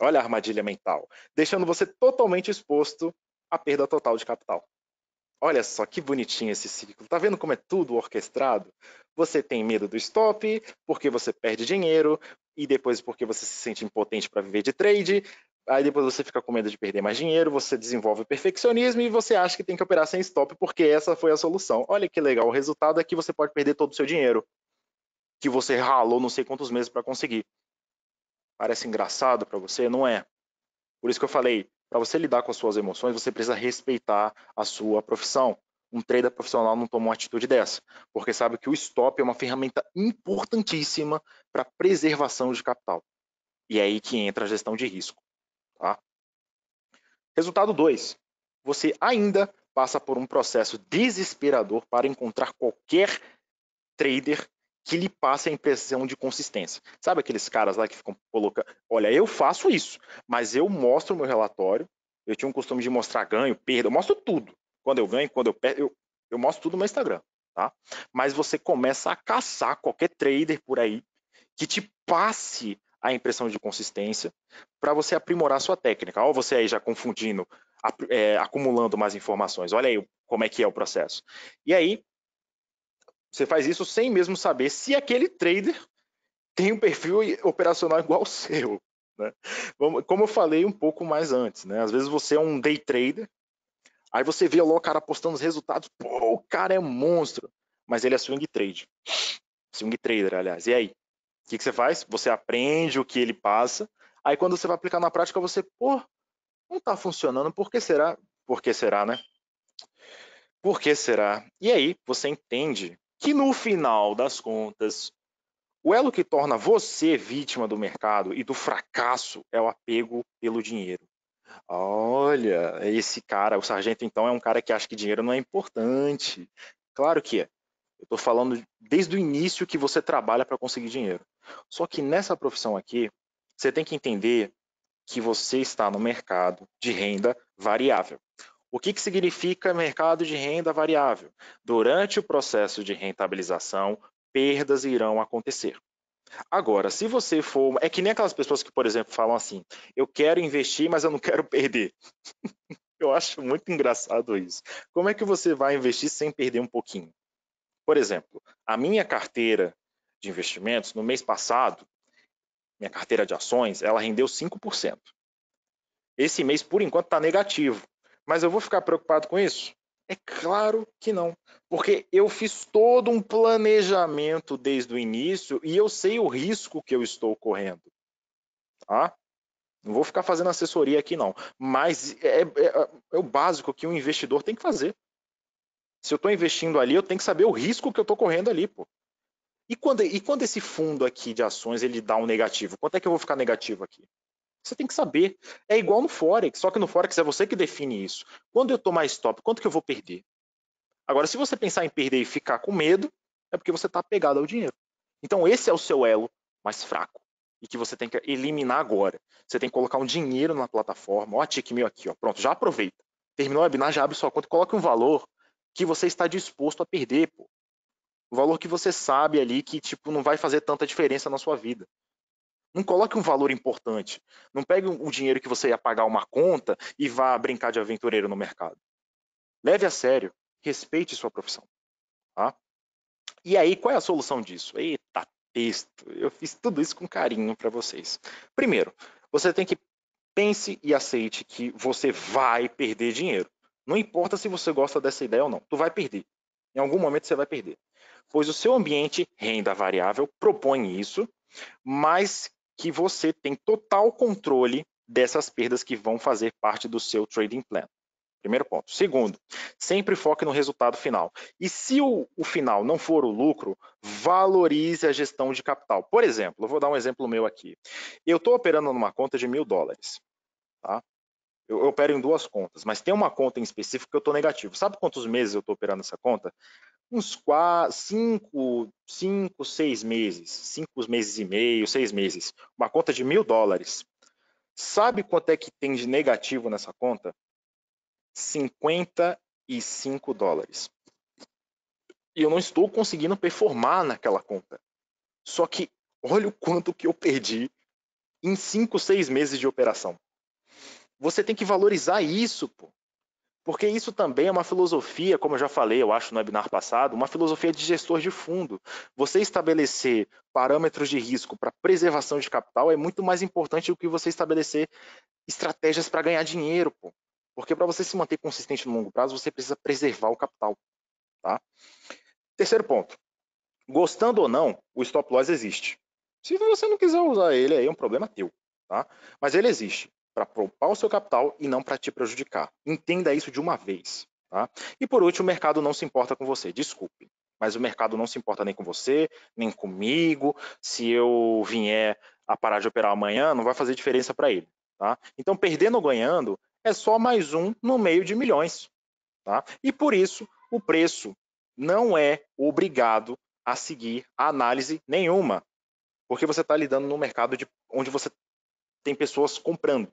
olha a armadilha mental, deixando você totalmente exposto à perda total de capital. Olha só que bonitinho esse ciclo. Tá vendo como é tudo orquestrado? Você tem medo do stop, porque você perde dinheiro, e depois porque você se sente impotente para viver de trade, Aí depois você fica com medo de perder mais dinheiro, você desenvolve o perfeccionismo e você acha que tem que operar sem stop porque essa foi a solução. Olha que legal, o resultado é que você pode perder todo o seu dinheiro que você ralou não sei quantos meses para conseguir. Parece engraçado para você, não é? Por isso que eu falei, para você lidar com as suas emoções, você precisa respeitar a sua profissão. Um trader profissional não toma uma atitude dessa, porque sabe que o stop é uma ferramenta importantíssima para preservação de capital. E é aí que entra a gestão de risco. Resultado 2. Você ainda passa por um processo desesperador para encontrar qualquer trader que lhe passe a impressão de consistência. Sabe aqueles caras lá que ficam colocando, olha, eu faço isso, mas eu mostro o meu relatório, eu tinha um costume de mostrar ganho, perda, eu mostro tudo. Quando eu ganho, quando eu perco, eu, eu mostro tudo no meu Instagram, tá? Mas você começa a caçar qualquer trader por aí que te passe a impressão de consistência, para você aprimorar sua técnica. Olha você aí já confundindo, é, acumulando mais informações. Olha aí como é que é o processo. E aí, você faz isso sem mesmo saber se aquele trader tem um perfil operacional igual ao seu. Né? Como eu falei um pouco mais antes, né? às vezes você é um day trader, aí você vê o cara postando os resultados, pô, o cara é um monstro, mas ele é swing trade, swing trader, aliás, e aí? O que, que você faz? Você aprende o que ele passa, aí quando você vai aplicar na prática, você, pô, não está funcionando, por que será? Por que será, né? Por que será? E aí você entende que no final das contas, o elo que torna você vítima do mercado e do fracasso é o apego pelo dinheiro. Olha, esse cara, o sargento então é um cara que acha que dinheiro não é importante. Claro que é. Eu estou falando desde o início que você trabalha para conseguir dinheiro. Só que nessa profissão aqui, você tem que entender que você está no mercado de renda variável. O que, que significa mercado de renda variável? Durante o processo de rentabilização, perdas irão acontecer. Agora, se você for. É que nem aquelas pessoas que, por exemplo, falam assim: eu quero investir, mas eu não quero perder. (laughs) eu acho muito engraçado isso. Como é que você vai investir sem perder um pouquinho? Por exemplo, a minha carteira de investimentos no mês passado, minha carteira de ações, ela rendeu 5%. Esse mês, por enquanto, está negativo. Mas eu vou ficar preocupado com isso? É claro que não, porque eu fiz todo um planejamento desde o início e eu sei o risco que eu estou correndo. Tá? Não vou ficar fazendo assessoria aqui, não. Mas é, é, é o básico que um investidor tem que fazer. Se eu estou investindo ali, eu tenho que saber o risco que eu estou correndo ali, pô. E quando, e quando esse fundo aqui de ações ele dá um negativo, quanto é que eu vou ficar negativo aqui? Você tem que saber. É igual no Forex, só que no Forex é você que define isso. Quando eu tomar stop, quanto que eu vou perder? Agora, se você pensar em perder e ficar com medo, é porque você está apegado ao dinheiro. Então, esse é o seu elo mais fraco e que você tem que eliminar agora. Você tem que colocar um dinheiro na plataforma. Ó, a meu aqui, ó. pronto, já aproveita. Terminou o webinar, já abre sua conta, coloque um valor, que você está disposto a perder, pô. O valor que você sabe ali que, tipo, não vai fazer tanta diferença na sua vida. Não coloque um valor importante. Não pegue o dinheiro que você ia pagar uma conta e vá brincar de aventureiro no mercado. Leve a sério. Respeite sua profissão. Tá? E aí, qual é a solução disso? Eita, texto. Eu fiz tudo isso com carinho para vocês. Primeiro, você tem que pense e aceite que você vai perder dinheiro. Não importa se você gosta dessa ideia ou não, tu vai perder. Em algum momento você vai perder. Pois o seu ambiente renda variável propõe isso, mas que você tem total controle dessas perdas que vão fazer parte do seu trading plan. Primeiro ponto. Segundo, sempre foque no resultado final. E se o, o, final não for o lucro, valorize a gestão de capital. Por exemplo, eu vou dar um exemplo meu aqui. Eu estou operando numa conta de mil dólares. Tá? eu, eu opero em duas contas, mas tem uma conta em específico que eu estou negativo. Sabe quantos meses eu estou operando essa conta? Uns quatro, cinco, cinco, seis meses, cinco meses e meio, seis meses. Uma conta de mil dólares. Sabe quanto é que tem de negativo nessa conta? 55 dólares. E eu não estou conseguindo performar naquela conta. Só que olha o quanto que eu perdi em 5, 6 meses de operação. Você tem que valorizar isso, pô. Porque isso também é uma filosofia, como eu já falei, eu acho, no webinar passado, uma filosofia de gestor de fundo. Você estabelecer parâmetros de risco para preservação de capital é muito mais importante do que você estabelecer estratégias para ganhar dinheiro, pô. Porque para você se manter consistente no longo prazo, você precisa preservar o capital, tá? Terceiro ponto. Gostando ou não, o stop loss existe. Se você não quiser usar ele, aí é um problema teu, tá? Mas ele existe para poupar o seu capital e não para te prejudicar. Entenda isso de uma vez. Tá? E por último, o mercado não se importa com você, desculpe. Mas o mercado não se importa nem com você, nem comigo. Se eu vier a parar de operar amanhã, não vai fazer diferença para ele. Tá? Então, perdendo ou ganhando é só mais um no meio de milhões. Tá? E por isso, o preço não é obrigado a seguir a análise nenhuma, porque você está lidando num mercado de, onde você tem pessoas comprando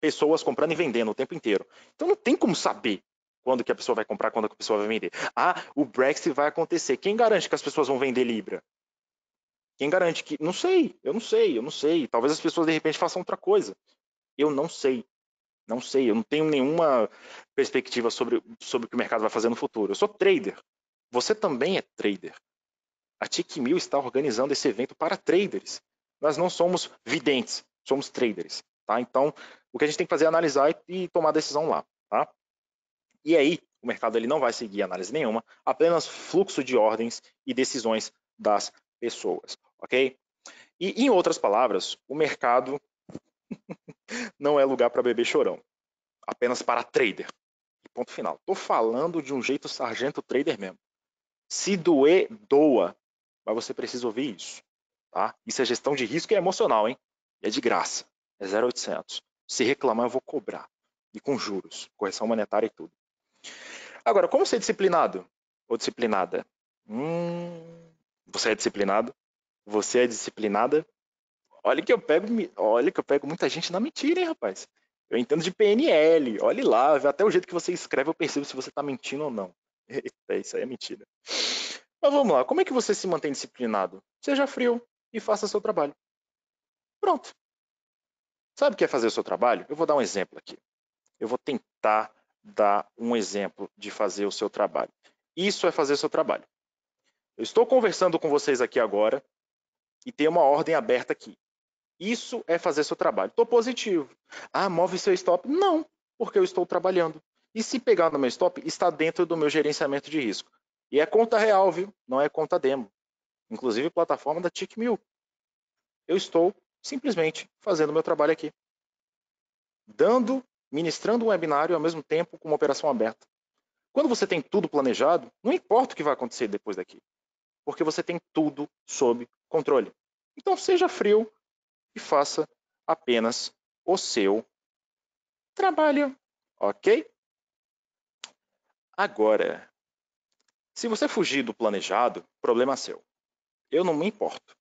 pessoas comprando e vendendo o tempo inteiro. Então não tem como saber quando que a pessoa vai comprar, quando que a pessoa vai vender. Ah, o Brexit vai acontecer. Quem garante que as pessoas vão vender Libra? Quem garante que. Não sei, eu não sei, eu não sei. Talvez as pessoas de repente façam outra coisa. Eu não sei. Não sei, eu não tenho nenhuma perspectiva sobre, sobre o que o mercado vai fazer no futuro. Eu sou trader. Você também é trader. A TICMIL está organizando esse evento para traders. Nós não somos videntes, somos traders. Tá? Então, o que a gente tem que fazer é analisar e, e tomar decisão lá, tá? E aí, o mercado ele não vai seguir análise nenhuma, apenas fluxo de ordens e decisões das pessoas, ok? E em outras palavras, o mercado (laughs) não é lugar para beber chorão, apenas para trader. Ponto final. Estou falando de um jeito sargento trader mesmo. Se doer, doa, mas você precisa ouvir isso, tá? Isso é gestão de risco e é emocional, hein? E é de graça, é 0800. Se reclamar, eu vou cobrar. E com juros, correção monetária e tudo. Agora, como ser disciplinado ou disciplinada? Hum, você é disciplinado? Você é disciplinada? Olha que eu pego, olha que eu pego muita gente na mentira, hein, rapaz. Eu entendo de PNL, olhe lá, até o jeito que você escreve eu percebo se você está mentindo ou não. (laughs) Eita, isso aí é mentira. Mas vamos lá, como é que você se mantém disciplinado? Seja frio e faça seu trabalho. Pronto, Sabe o que é fazer o seu trabalho? Eu vou dar um exemplo aqui. Eu vou tentar dar um exemplo de fazer o seu trabalho. Isso é fazer o seu trabalho. Eu estou conversando com vocês aqui agora e tem uma ordem aberta aqui. Isso é fazer seu trabalho. Estou positivo. Ah, move seu stop? Não, porque eu estou trabalhando. E se pegar no meu stop, está dentro do meu gerenciamento de risco. E é conta real, viu? Não é conta demo. Inclusive plataforma da TickMill. Eu estou simplesmente fazendo meu trabalho aqui. Dando, ministrando um webinário ao mesmo tempo com uma operação aberta. Quando você tem tudo planejado, não importa o que vai acontecer depois daqui, porque você tem tudo sob controle. Então seja frio e faça apenas o seu trabalho, ok? Agora, se você fugir do planejado, problema é seu. Eu não me importo.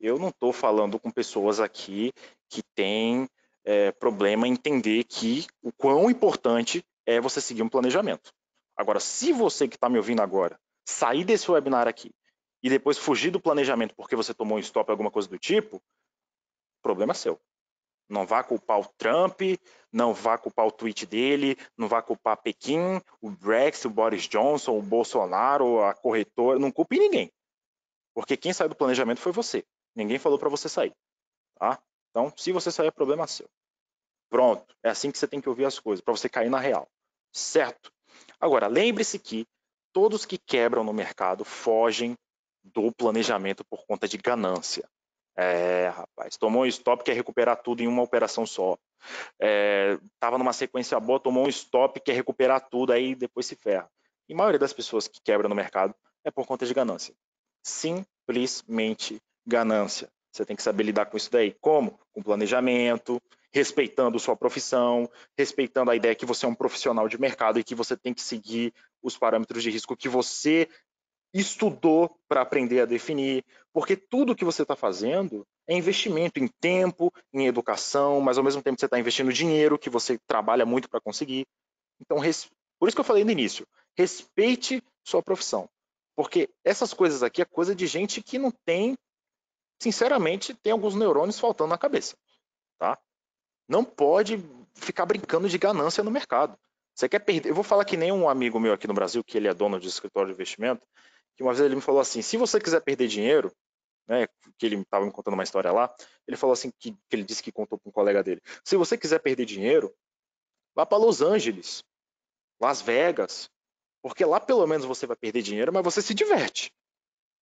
Eu não estou falando com pessoas aqui que têm é, problema em entender que o quão importante é você seguir um planejamento. Agora, se você que está me ouvindo agora sair desse webinar aqui e depois fugir do planejamento porque você tomou um stop, alguma coisa do tipo, problema é seu. Não vá culpar o Trump, não vá culpar o tweet dele, não vá culpar Pequim, o Brexit, o Boris Johnson, o Bolsonaro, a corretora, não culpe ninguém. Porque quem saiu do planejamento foi você. Ninguém falou para você sair, tá? Então, se você sair, é problema seu. Pronto, é assim que você tem que ouvir as coisas, para você cair na real, certo? Agora, lembre-se que todos que quebram no mercado fogem do planejamento por conta de ganância. É, rapaz, tomou um stop, quer recuperar tudo em uma operação só. É, tava numa sequência boa, tomou um stop, quer recuperar tudo, aí depois se ferra. E a maioria das pessoas que quebram no mercado é por conta de ganância. Simplesmente ganância. Você tem que saber lidar com isso daí. Como? Com planejamento, respeitando sua profissão, respeitando a ideia que você é um profissional de mercado e que você tem que seguir os parâmetros de risco que você estudou para aprender a definir, porque tudo que você está fazendo é investimento em tempo, em educação, mas ao mesmo tempo você está investindo dinheiro que você trabalha muito para conseguir. Então, por isso que eu falei no início, respeite sua profissão, porque essas coisas aqui é coisa de gente que não tem sinceramente, tem alguns neurônios faltando na cabeça. Tá? Não pode ficar brincando de ganância no mercado. Você quer perder? Eu vou falar que nem um amigo meu aqui no Brasil, que ele é dono de escritório de investimento, que uma vez ele me falou assim: se você quiser perder dinheiro, né, que ele estava me contando uma história lá, ele falou assim: que, que ele disse que contou para um colega dele: se você quiser perder dinheiro, vá para Los Angeles, Las Vegas, porque lá pelo menos você vai perder dinheiro, mas você se diverte.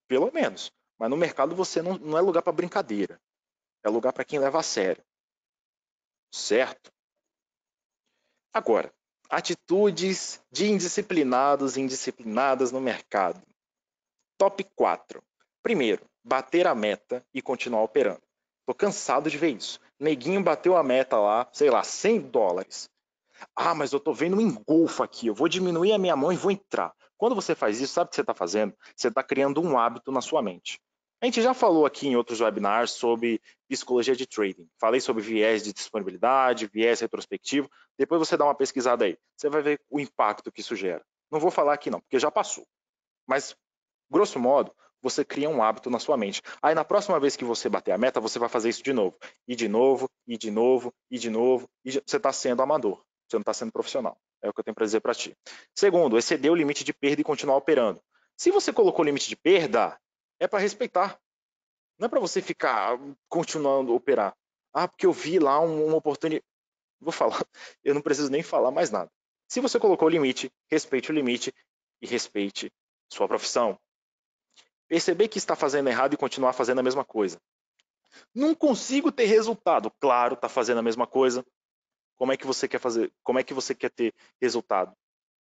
Pelo menos. Mas no mercado você não, não é lugar para brincadeira. É lugar para quem leva a sério. Certo? Agora, atitudes de indisciplinados e indisciplinadas no mercado. Top 4. Primeiro, bater a meta e continuar operando. Tô cansado de ver isso. Neguinho bateu a meta lá, sei lá, 100 dólares. Ah, mas eu tô vendo um engolfo aqui, eu vou diminuir a minha mão e vou entrar. Quando você faz isso, sabe o que você está fazendo? Você está criando um hábito na sua mente. A gente já falou aqui em outros webinars sobre psicologia de trading. Falei sobre viés de disponibilidade, viés retrospectivo. Depois você dá uma pesquisada aí. Você vai ver o impacto que isso gera. Não vou falar aqui não, porque já passou. Mas, grosso modo, você cria um hábito na sua mente. Aí na próxima vez que você bater a meta, você vai fazer isso de novo. E de novo, e de novo, e de novo. E você está sendo amador, você não está sendo profissional. É o que eu tenho para dizer para ti. Segundo, exceder o limite de perda e continuar operando. Se você colocou limite de perda, é para respeitar. Não é para você ficar ah, continuando a operar. Ah, porque eu vi lá um, uma oportunidade. Vou falar, (laughs) eu não preciso nem falar mais nada. Se você colocou o limite, respeite o limite e respeite sua profissão. Perceber que está fazendo errado e continuar fazendo a mesma coisa. Não consigo ter resultado. Claro, está fazendo a mesma coisa. Como é que você quer fazer? Como é que você quer ter resultado?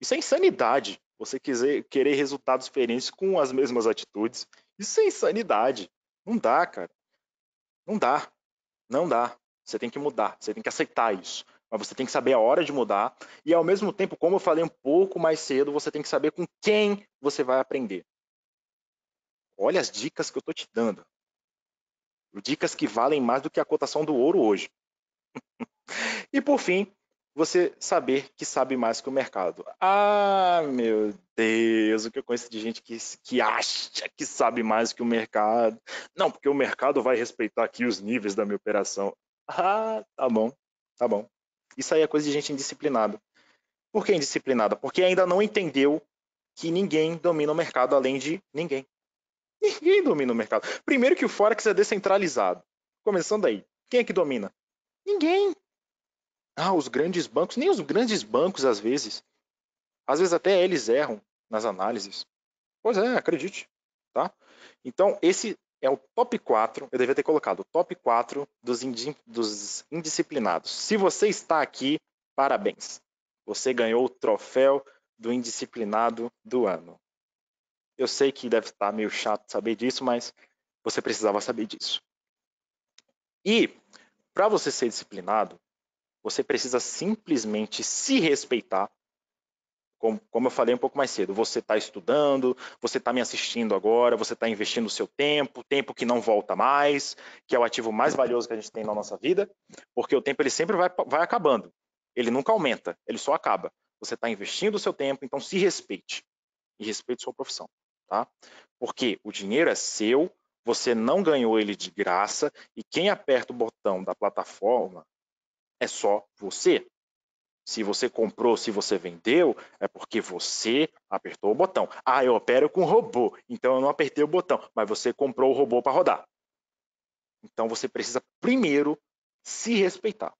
Isso é insanidade. Você quiser, querer resultados diferentes com as mesmas atitudes isso é insanidade. Não dá, cara. Não dá. Não dá. Você tem que mudar, você tem que aceitar isso. Mas você tem que saber a hora de mudar. E ao mesmo tempo, como eu falei um pouco mais cedo, você tem que saber com quem você vai aprender. Olha as dicas que eu estou te dando. Dicas que valem mais do que a cotação do ouro hoje. (laughs) e por fim, você saber que sabe mais que o mercado. Ah, meu Deus, o que eu conheço de gente que, que acha que sabe mais que o mercado. Não, porque o mercado vai respeitar aqui os níveis da minha operação. Ah, tá bom, tá bom. Isso aí é coisa de gente indisciplinada. Por que indisciplinada? Porque ainda não entendeu que ninguém domina o mercado além de ninguém. Ninguém domina o mercado. Primeiro que o Forex é descentralizado. Começando aí. Quem é que domina? Ninguém. Ah, os grandes bancos, nem os grandes bancos às vezes. Às vezes até eles erram nas análises. Pois é, acredite, tá? Então, esse é o top 4, eu devia ter colocado, o top 4 dos, indi dos indisciplinados. Se você está aqui, parabéns. Você ganhou o troféu do indisciplinado do ano. Eu sei que deve estar meio chato saber disso, mas você precisava saber disso. E para você ser disciplinado, você precisa simplesmente se respeitar. Como, como eu falei um pouco mais cedo, você está estudando, você está me assistindo agora, você está investindo o seu tempo, tempo que não volta mais, que é o ativo mais valioso que a gente tem na nossa vida, porque o tempo ele sempre vai, vai acabando. Ele nunca aumenta, ele só acaba. Você está investindo o seu tempo, então se respeite. E respeite sua profissão. Tá? Porque o dinheiro é seu, você não ganhou ele de graça, e quem aperta o botão da plataforma, é só você. Se você comprou, se você vendeu, é porque você apertou o botão. Ah, eu opero com robô, então eu não apertei o botão, mas você comprou o robô para rodar. Então você precisa primeiro se respeitar.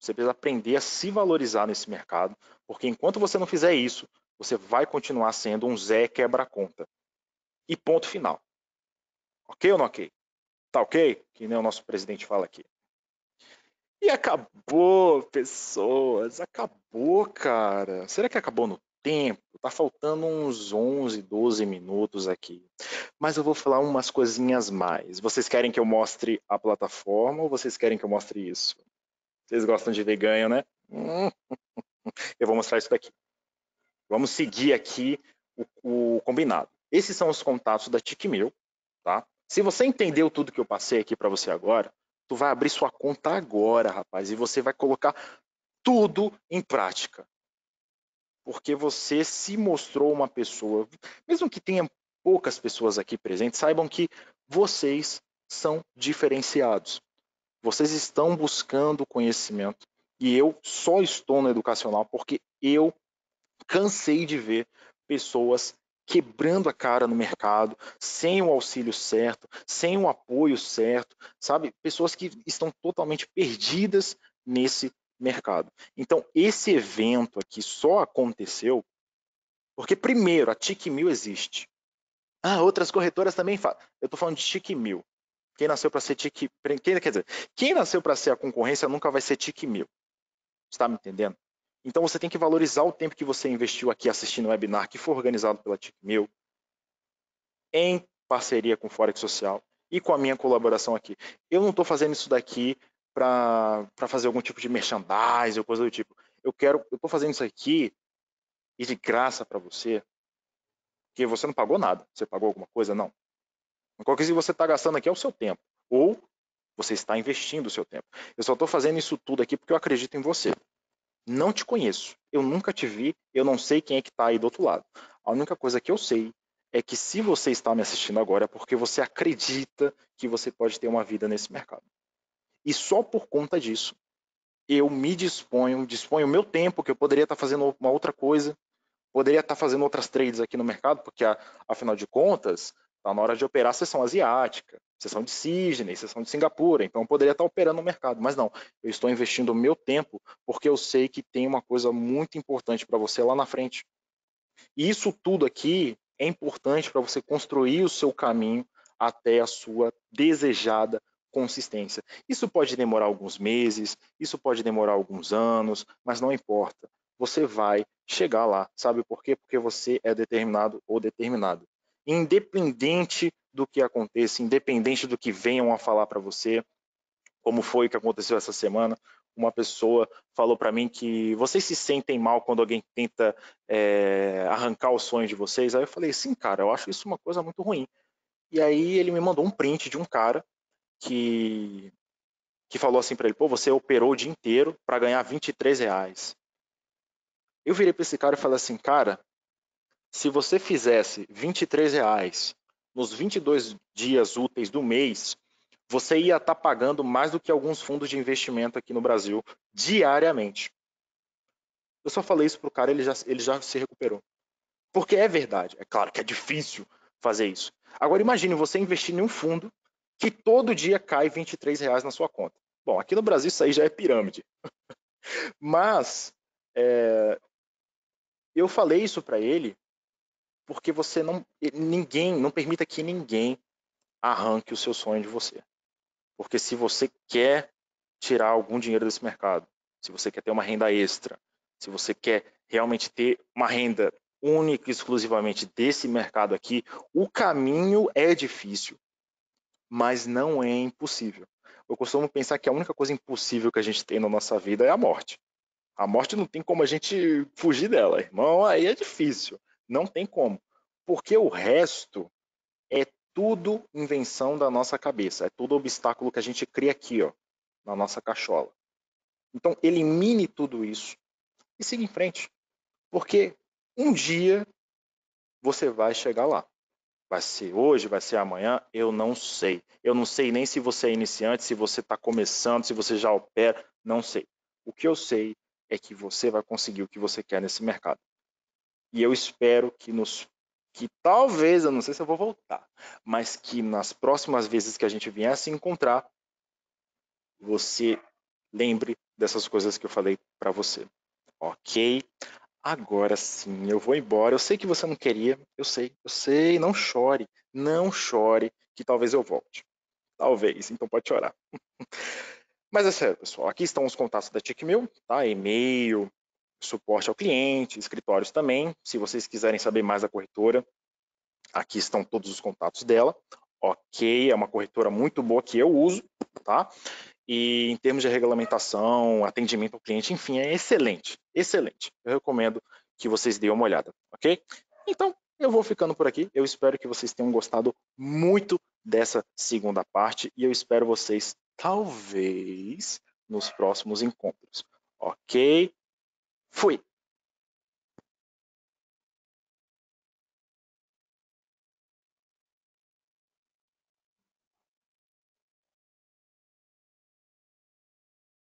Você precisa aprender a se valorizar nesse mercado, porque enquanto você não fizer isso, você vai continuar sendo um Zé quebra-conta. E ponto final. Ok ou não ok? Tá ok? Que nem o nosso presidente fala aqui. E acabou, pessoas, acabou, cara. Será que acabou no tempo? Tá faltando uns 11, 12 minutos aqui. Mas eu vou falar umas coisinhas mais. Vocês querem que eu mostre a plataforma ou vocês querem que eu mostre isso? Vocês gostam de ver ganho, né? (laughs) Eu vou mostrar isso daqui. Vamos seguir aqui o, o combinado. Esses são os contatos da TicMill, tá? Se você entendeu tudo que eu passei aqui para você agora, Tu vai abrir sua conta agora, rapaz, e você vai colocar tudo em prática. Porque você se mostrou uma pessoa, mesmo que tenha poucas pessoas aqui presentes, saibam que vocês são diferenciados. Vocês estão buscando conhecimento. E eu só estou no educacional porque eu cansei de ver pessoas quebrando a cara no mercado, sem o auxílio certo, sem o apoio certo, sabe? Pessoas que estão totalmente perdidas nesse mercado. Então, esse evento aqui só aconteceu porque, primeiro, a TIC 1000 existe. Ah, outras corretoras também fazem. Eu estou falando de TIC 1000. Quem nasceu para ser TIC... Quem, quer dizer, quem nasceu para ser a concorrência nunca vai ser TIC 1000. Está me entendendo? Então você tem que valorizar o tempo que você investiu aqui assistindo o webinar que foi organizado pela TICMIL, em parceria com o Forex Social e com a minha colaboração aqui. Eu não estou fazendo isso daqui para fazer algum tipo de merchandising ou coisa do tipo. Eu quero, eu estou fazendo isso aqui e de graça para você, porque você não pagou nada. Você pagou alguma coisa? Não. Então, qualquer coisa que você está gastando aqui é o seu tempo. Ou você está investindo o seu tempo. Eu só estou fazendo isso tudo aqui porque eu acredito em você não te conheço, eu nunca te vi, eu não sei quem é que está aí do outro lado. A única coisa que eu sei é que se você está me assistindo agora é porque você acredita que você pode ter uma vida nesse mercado. E só por conta disso, eu me disponho, disponho o meu tempo, que eu poderia estar tá fazendo uma outra coisa, poderia estar tá fazendo outras trades aqui no mercado, porque afinal de contas, Está na hora de operar, sessão asiática, sessão de Sydney, sessão de Singapura. Então, eu poderia estar operando no mercado, mas não. Eu estou investindo o meu tempo porque eu sei que tem uma coisa muito importante para você lá na frente. E isso tudo aqui é importante para você construir o seu caminho até a sua desejada consistência. Isso pode demorar alguns meses, isso pode demorar alguns anos, mas não importa. Você vai chegar lá. Sabe por quê? Porque você é determinado ou determinada independente do que aconteça, independente do que venham a falar para você, como foi que aconteceu essa semana. Uma pessoa falou para mim que vocês se sentem mal quando alguém tenta é, arrancar os sonhos de vocês. Aí eu falei, sim, cara, eu acho isso uma coisa muito ruim. E aí ele me mandou um print de um cara que que falou assim para ele, pô, você operou o dia inteiro para ganhar 23 reais. Eu virei para esse cara e falei assim, cara, se você fizesse R$ 23,00 nos 22 dias úteis do mês, você ia estar tá pagando mais do que alguns fundos de investimento aqui no Brasil diariamente. Eu só falei isso para o cara, ele já, ele já se recuperou. Porque é verdade, é claro que é difícil fazer isso. Agora imagine você investir em um fundo que todo dia cai 23 reais na sua conta. Bom, aqui no Brasil isso aí já é pirâmide. (laughs) Mas é, eu falei isso para ele porque você não ninguém, não permita que ninguém arranque o seu sonho de você. Porque se você quer tirar algum dinheiro desse mercado, se você quer ter uma renda extra, se você quer realmente ter uma renda única e exclusivamente desse mercado aqui, o caminho é difícil, mas não é impossível. Eu costumo pensar que a única coisa impossível que a gente tem na nossa vida é a morte. A morte não tem como a gente fugir dela, irmão, aí é difícil. Não tem como. Porque o resto é tudo invenção da nossa cabeça, é tudo obstáculo que a gente cria aqui, ó, na nossa cachola. Então, elimine tudo isso e siga em frente. Porque um dia você vai chegar lá. Vai ser hoje, vai ser amanhã, eu não sei. Eu não sei nem se você é iniciante, se você está começando, se você já opera, não sei. O que eu sei é que você vai conseguir o que você quer nesse mercado. E eu espero que nos que talvez, eu não sei se eu vou voltar, mas que nas próximas vezes que a gente vier a se encontrar, você lembre dessas coisas que eu falei para você. OK? Agora sim, eu vou embora. Eu sei que você não queria, eu sei, eu sei, não chore, não chore, que talvez eu volte. Talvez, então pode chorar. (laughs) Mas é sério, pessoal. Aqui estão os contatos da TickMill, tá? E-mail, suporte ao cliente, escritórios também. Se vocês quiserem saber mais da corretora, aqui estão todos os contatos dela. Ok, é uma corretora muito boa que eu uso, tá? E em termos de regulamentação, atendimento ao cliente, enfim, é excelente, excelente. Eu recomendo que vocês deem uma olhada, ok? Então, eu vou ficando por aqui. Eu espero que vocês tenham gostado muito dessa segunda parte e eu espero vocês, talvez, nos próximos encontros, ok? Fui.